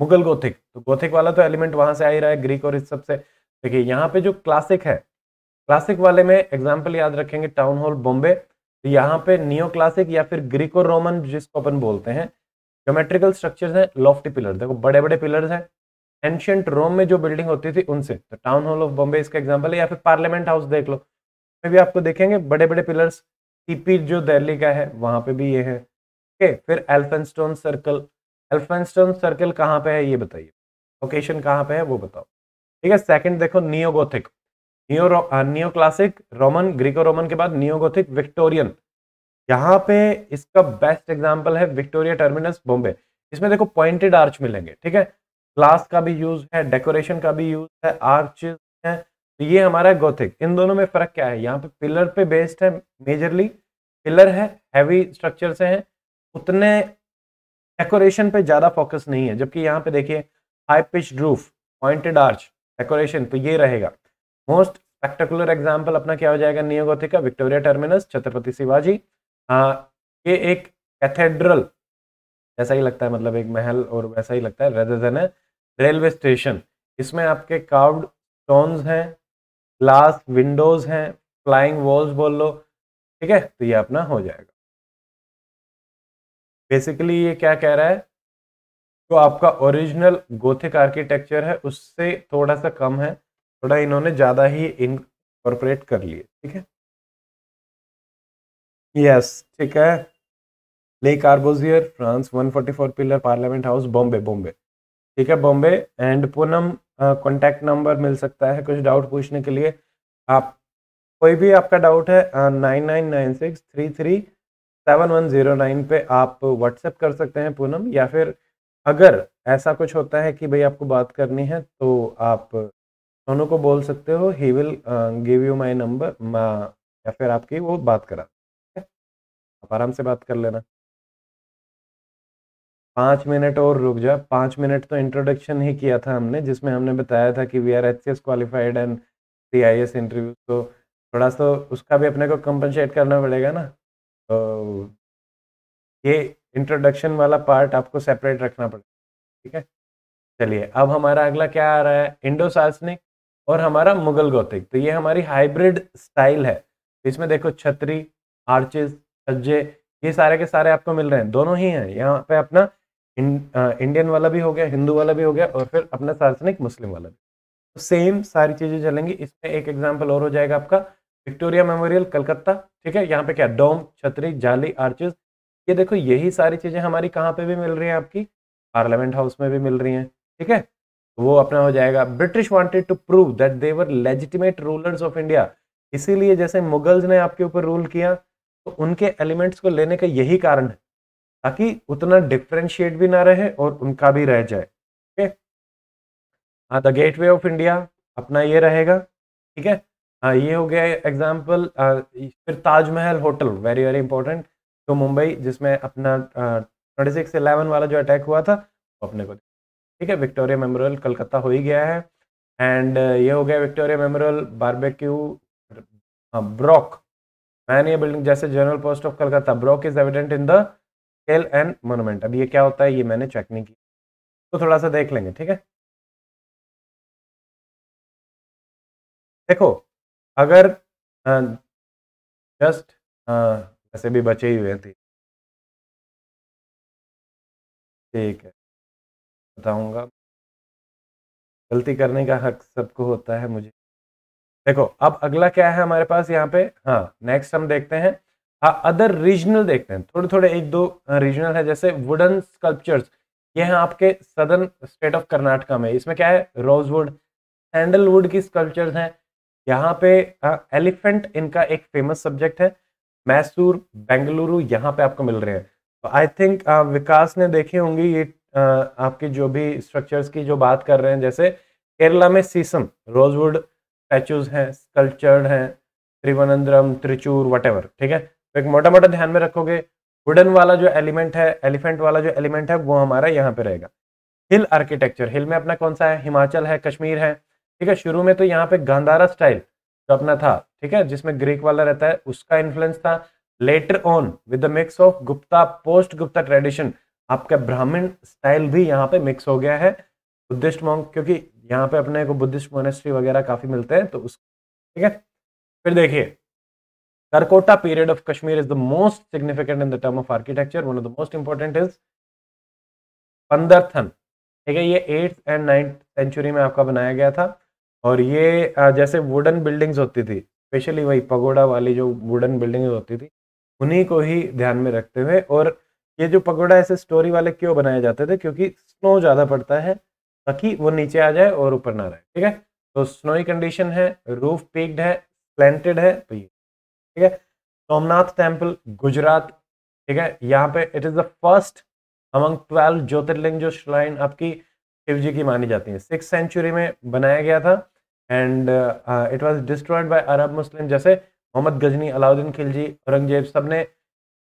मुगल गोथिक तो गोथिक वाला तो एलिमेंट वहां से आ ही रहा है ग्रीक और इस सबसे से देखिए यहाँ पे जो क्लासिक है क्लासिक वाले में एग्जाम्पल याद रखेंगे टाउन हॉल बॉम्बे तो यहाँ पे नियो क्लासिक या फिर ग्रीक और रोमन जिसको अपन बोलते हैं ज्योमेट्रिकल स्ट्रक्चर्स हैं लॉफ्टी पिलर देखो बड़े बड़े पिलर्स हैं एंशियंट रोम में जो बिल्डिंग होती थी उनसे तो टाउन हॉल ऑफ बॉम्बे इसका एग्जाम्पल है या फिर पार्लियामेंट हाउस देख लो में भी आपको देखेंगे बड़े बड़े पिलर्स सीपी जो दिल्ली का है वहां पे भी ये है ओके फिर एल्फेंस्टोन सर्कल एल्फेंस्टोन सर्कल कहाँ पे है ये बताइए लोकेशन कहाँ पे है वो बताओ ठीक है सेकंड देखो neogothic neo neo classic Roman Greco Roman के बाद नियोगोथिक विक्टोरियन यहाँ पे इसका बेस्ट एग्जाम्पल है विक्टोरिया टर्मिनस बॉम्बे इसमें देखो पॉइंटेड आर्च मिलेंगे ठीक है ग्लास का भी यूज है डेकोरेशन का भी यूज है आर्च हैं तो ये हमारा गोथिक इन दोनों में फर्क क्या है यहाँ पे पिलर पे बेस्ड है मेजरली पिलर है हैवी स्ट्रक्चर से है उतने डेकोरेशन पे ज़्यादा फोकस नहीं है जबकि यहाँ पे देखिए high pitch roof pointed arch decoration तो ये रहेगा मोस्ट स्पेक्टेकुलर एग्जाम्पल अपना क्या हो जाएगा नियोगोथिक का विक्टोरिया टर्मिनस छत्रपति शिवाजी हाँ, ये एक कैथेड्रल जैसा ही लगता है मतलब एक महल और वैसा ही लगता है रेदर देन रेलवे स्टेशन इसमें आपके काउड स्टोन्स हैं ग्लास विंडोज हैं फ्लाइंग वॉल्स बोल लो ठीक है तो ये अपना हो जाएगा बेसिकली ये क्या कह रहा है तो आपका ओरिजिनल गोथिक आर्किटेक्चर है उससे थोड़ा सा कम है थोड़ा इन्होंने ज़्यादा ही इनकॉर्पोरेट कर लिए ठीक है यस ठीक है Le Corbusier France 144 pillar parliament house Bombay Bombay ठीक है Bombay and Poonam contact number मिल सकता है कुछ डाउट पूछने के लिए आप कोई भी आपका डाउट है nine nine nine six three three seven one zero nine पे आप व्हाट्सएप कर सकते हैं पूनम या फिर अगर ऐसा कुछ होता है कि भाई आपको बात करनी है तो आप सोनू को बोल सकते हो he will give you my number या फिर आपकी वो बात करा आप आराम से बात कर लेना पाँच मिनट और रुक जा पाँच मिनट तो इंट्रोडक्शन ही किया था हमने जिसमें हमने बताया था कि we are H C qualified and C I S interview तो थोड़ा सा उसका भी अपने को कंपनसेट करना पड़ेगा ना तो ये इंट्रोडक्शन वाला पार्ट आपको सेपरेट रखना पड़ेगा ठीक है चलिए अब हमारा अगला क्या आ रहा है इंडो साल्सनिक और हमारा मुगल गौतिक तो ये हमारी हाइब्रिड स्टाइल है इसमें देखो छतरी आर्चिस सज्जे ये सारे के सारे आपको मिल रहे हैं दोनों ही हैं यहाँ पे अपना इन, आ, इंडियन वाला भी हो गया हिंदू वाला भी हो गया और फिर अपना सार्वजनिक मुस्लिम वाला भी तो सेम सारी चीज़ें चलेंगी इसमें एक एग्जाम्पल और हो जाएगा आपका विक्टोरिया मेमोरियल कलकत्ता ठीक है यहाँ पे क्या डोम छतरी जाली आर्चेस ये देखो यही सारी चीज़ें हमारी कहाँ पे भी मिल रही हैं आपकी पार्लियामेंट हाउस में भी मिल रही हैं ठीक है वो अपना हो जाएगा British wanted to prove that they were legitimate rulers of India इसीलिए जैसे मुगल्स ने आपके ऊपर रूल किया तो उनके एलिमेंट्स को लेने का यही कारण है ताकि उतना डिफ्रेंशिएट भी ना रहे और उनका भी रह जाए ओके हाँ the gateway of India अपना ये रहेगा ठीक है हाँ ये हो गया एग्जाम्पल फिर Taj Mahal hotel very very important तो मुंबई जिसमें अपना ट्वेंटी सिक्स इलेवन वाला जो अटैक हुआ था वो अपने को ठीक है विक्टोरिया मेमोरियल कलकत्ता हो ही गया है एंड ये हो गया Victoria Memorial barbecue baroque man ये बिल्डिंग जैसे general post of Calcutta baroque is evident in the scale and monument अब ये क्या होता है ये मैंने चेक नहीं किया तो थोड़ा सा देख लेंगे ठीक है देखो अगर जस्ट वैसे भी बचे ही हुए थे ठीक है बताऊंगा गलती करने का हक सबको होता है मुझे देखो अब अगला क्या है हमारे पास यहाँ पे हाँ नेक्स्ट हम देखते हैं हाँ अदर रीजनल देखते हैं थोड़े थोड़े एक दो रीजनल है जैसे वुडन स्कल्पचर्स ये हैं आपके सदर्न स्टेट ऑफ कर्नाटका में इसमें क्या है रोजवुड सैंडलवुड की स्कल्पचर्स हैं यहाँ पे एलिफेंट इनका एक फेमस सब्जेक्ट है मैसूर बेंगलुरु यहाँ पे आपको मिल रहे हैं तो आई थिंक विकास ने देखी होंगी ये आ, जो भी स्ट्रक्चर्स की जो बात कर रहे हैं जैसे केरला में सीसम रोजवुड स्टैचूज हैं स्कल्पचर्ड हैं त्रिवनंद्रम त्रिचूर वट ठीक है एक मोटा मोटा ध्यान में रखोगे वुडन वाला जो एलिमेंट है एलिफेंट वाला जो एलिमेंट है वो हमारा यहाँ पे रहेगा हिल आर्किटेक्चर हिल में अपना कौन सा है हिमाचल है कश्मीर है ठीक है शुरू में तो यहाँ पे गांधारा स्टाइल जो अपना था ठीक है जिसमें ग्रीक वाला रहता है उसका इन्फ्लुएंस था later on with the mix of Gupta post Gupta tradition आपका ब्राह्मण स्टाइल भी यहाँ पे मिक्स हो गया है बुद्धिस्ट मॉन्ग क्योंकि यहाँ पे अपने को बुद्धिस्ट मोनेस्ट्री वगैरह काफी मिलते हैं तो उस ठीक है फिर देखिए Terracotta period of Kashmir is the most significant in the term of architecture. One of the most important is पंदरथन ठीक है ये एट्थ एंड नाइन्थ सेंचुरी में आपका बनाया गया था और ये जैसे वुडन बिल्डिंग्स होती थी स्पेशली वही पगोड़ा वाली जो वुडन बिल्डिंग होती थी उन्हीं को ही ध्यान में रखते हुए और ये जो पगोड़ा ऐसे स्टोरी वाले क्यों बनाए जाते थे क्योंकि स्नो ज़्यादा पड़ता है ताकि वो नीचे आ जाए और ऊपर ना रहे ठीक है तो स्नोई कंडीशन है रूफ पिक्ड है प्लेंटेड है तो ये ठीक है सोमनाथ टेम्पल गुजरात ठीक है यहाँ पे it is the first among twelve jyotirlinga जो श्राइन आपकी शिव जी की मानी जाती है सिक्स सेंचुरी में बनाया गया था and it was destroyed by Arab Muslim जैसे मोहम्मद गजनी अलाउद्दीन खिलजी औरंगजेब सब ने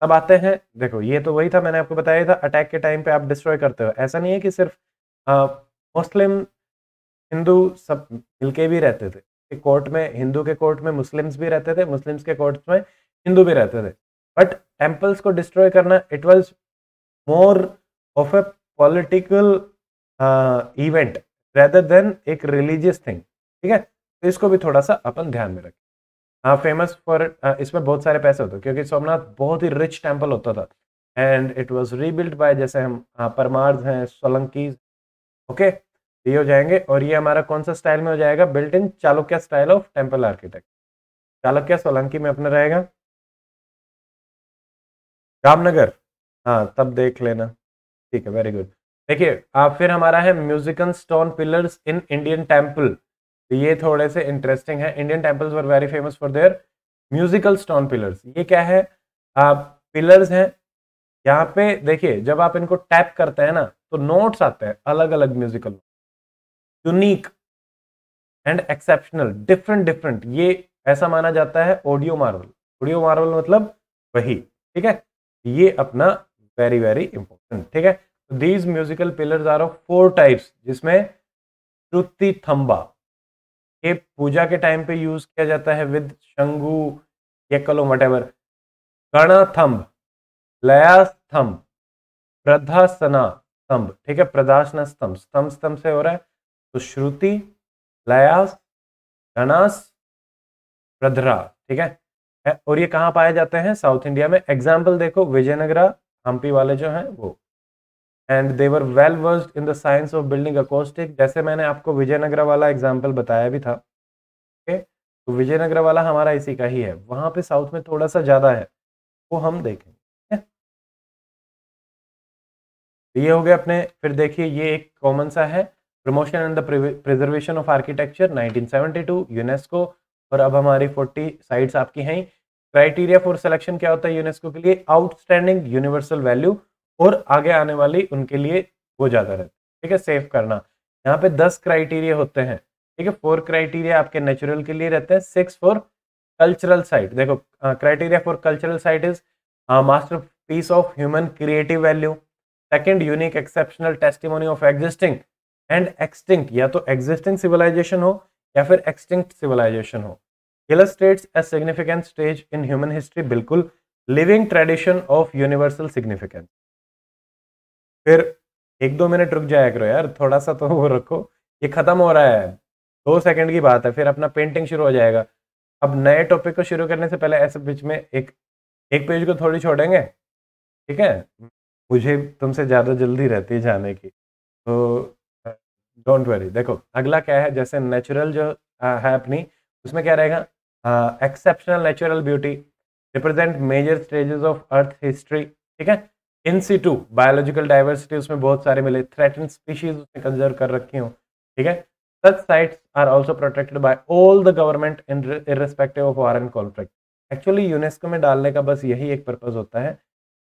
सब आते हैं देखो ये तो वही था मैंने आपको बताया था अटैक के टाइम पे आप डिस्ट्रॉय करते हो ऐसा नहीं है कि सिर्फ मुस्लिम uh, हिंदू सब मिलके भी रहते थे के कोर्ट में हिंदू के कोर्ट में मुस्लिम्स भी रहते थे मुस्लिम्स के कोर्ट में हिंदू भी रहते थे बट टेम्पल्स को डिस्ट्रॉय करना it was more of a political event rather than एक रिलीजियस थिंग ठीक है तो इसको भी थोड़ा सा अपन ध्यान में रखें हाँ फेमस फॉर uh, इसमें बहुत सारे पैसे होते क्योंकि सोमनाथ बहुत ही रिच टेम्पल होता था and it was rebuild by जैसे हम हाँ, परमार्ज हैं सोलंकीज ओके ये हो जाएंगे और ये हमारा कौन सा स्टाइल में हो जाएगा built in Chalukya style of temple architect Chalukya Solanki में अपना रहेगा रामनगर हाँ तब देख लेना ठीक है वेरी गुड देखिए आप फिर हमारा है musical stone pillars in Indian temple ये थोड़े से इंटरेस्टिंग है Indian temples were very famous for their musical stone pillars ये क्या है आप पिलर्स हैं यहाँ पे देखिए जब आप इनको टैप करते हैं ना तो नोट्स आते हैं अलग अलग musical unique and exceptional different different ये ऐसा माना जाता है ऑडियो मार्वल ऑडियो मार्वल मतलब वही ठीक है ये अपना वेरी वेरी इंपॉर्टेंट ठीक है these musical pillars are of four types जिसमें श्रुति थम्बा ये पूजा के टाइम पे यूज किया जाता है विद शंगू यकलो वट एवर गणा लया स्तंभ प्रधासना स्तंभ ठीक है प्रधासना स्तंभ स्तंभ स्तंभ से हो रहा है तो श्रुति लयास रनास प्रधरा ठीक है और ये कहाँ पाए जाते हैं साउथ इंडिया में एग्जाम्पल देखो विजयनगरा हम्पी वाले जो हैं वो and they were well versed in the science of building acoustic जैसे मैंने आपको विजयनगरा वाला एग्जाम्पल बताया भी था ओके तो विजयनगरा वाला हमारा इसी का ही है वहाँ पे साउथ में थोड़ा सा ज़्यादा है वो हम देखेंगे तो ये हो गया अपने फिर देखिए ये एक कॉमन सा है promotion and the preservation of architecture 1972 UNESCO और अब हमारी 40 साइट्स आपकी हैं क्राइटेरिया फॉर सिलेक्शन क्या होता है यूनेस्को के लिए आउटस्टैंडिंग यूनिवर्सल वैल्यू और आगे आने वाली उनके लिए वो ज़्यादा रहता है ठीक है सेव करना यहाँ पे दस क्राइटेरिया होते हैं ठीक है फोर क्राइटेरिया आपके नेचुरल के लिए रहते हैं सिक्स फॉर कल्चरल साइट देखो criteria for cultural site is masterpiece of human creative value second unique exceptional testimony of existing and extinct या तो एग्जिस्टिंग सिविलाइजेशन हो या फिर एक्सटिंक्ट सिविलाइजेशन हो illustrates a significant stage in human history बिल्कुल living tradition of universal significance फिर एक दो मिनट रुक जाया करो यार थोड़ा सा तो वो रखो ये खत्म हो रहा है दो सेकंड की बात है फिर अपना पेंटिंग शुरू हो जाएगा अब नए टॉपिक को शुरू करने से पहले ऐसे बीच में एक एक पेज को थोड़ी छोड़ेंगे ठीक है मुझे तुमसे ज़्यादा जल्दी रहती है जाने की तो डोंट वरी देखो अगला क्या है जैसे नेचुरल जो आ, है अपनी उसमें क्या रहेगा exceptional natural beauty represent major stages of earth history ठीक है in situ biological diversity उसमें बहुत सारे मिले थ्रेट स्पीशीज उसने कंजर्व कर रखी हूँ ठीक है such sites are also protected by all the government in irrespective of war and conflict actually UNESCO में डालने का बस यही एक पर्पज होता है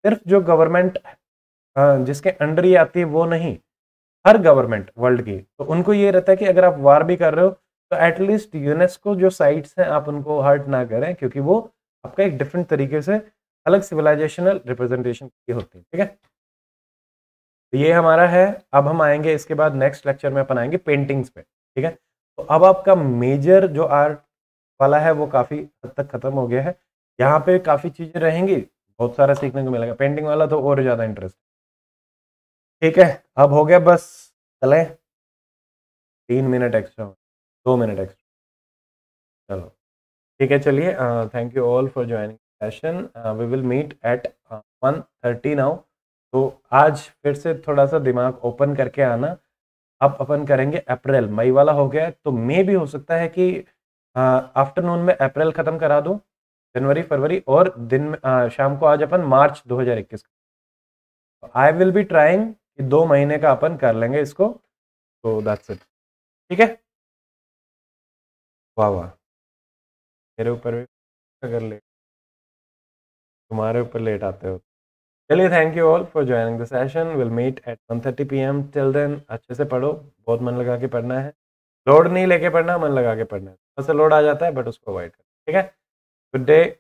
सिर्फ जो गवर्नमेंट जिसके अंडर ही आती है वो नहीं हर गवर्नमेंट वर्ल्ड की तो उनको ये रहता है कि अगर आप वार भी कर रहे हो तो एटलीस्ट यूनेस्को जो साइट्स हैं आप उनको हर्ट ना करें क्योंकि वो आपका एक डिफरेंट तरीके से अलग सिविलाइजेशनल रिप्रेजेंटेशन की होती है ठीक है तो ये हमारा है अब हम आएंगे इसके बाद नेक्स्ट लेक्चर में अपन आएंगे पेंटिंग्स पे ठीक है तो अब आपका मेजर जो आर्ट वाला है वो काफ़ी हद तक ख़त्म हो गया है यहाँ पे काफ़ी चीज़ें रहेंगी बहुत सारा सीखने को मिलेगा पेंटिंग वाला तो और ज़्यादा इंटरेस्ट ठीक है अब हो गया बस चले तीन मिनट एक्स्ट्रा दो मिनट एक्स्ट्रा चलो ठीक है चलिए thank you all for joining session we will meet at one thirty now तो आज फिर से थोड़ा सा दिमाग ओपन करके आना अब अपन करेंगे अप्रैल मई वाला हो गया तो मे भी हो सकता है कि आफ्टरनून में अप्रैल ख़त्म करा दूँ जनवरी फरवरी और दिन में शाम को आज अपन March 2021 I will be trying दो महीने का अपन कर लेंगे इसको तो दैट्स इट ठीक है वाह वाह मेरे ऊपर भी अगर लेट तुम्हारे ऊपर लेट आते हो चलिए thank you all for joining the session will meet at one thirty P M till then अच्छे से पढ़ो बहुत मन लगा के पढ़ना है लोड नहीं लेके पढ़ना मन लगा के पढ़ना है थोड़ा लोड आ जाता है बट उसको अवॉइड करो ठीक है गुड डे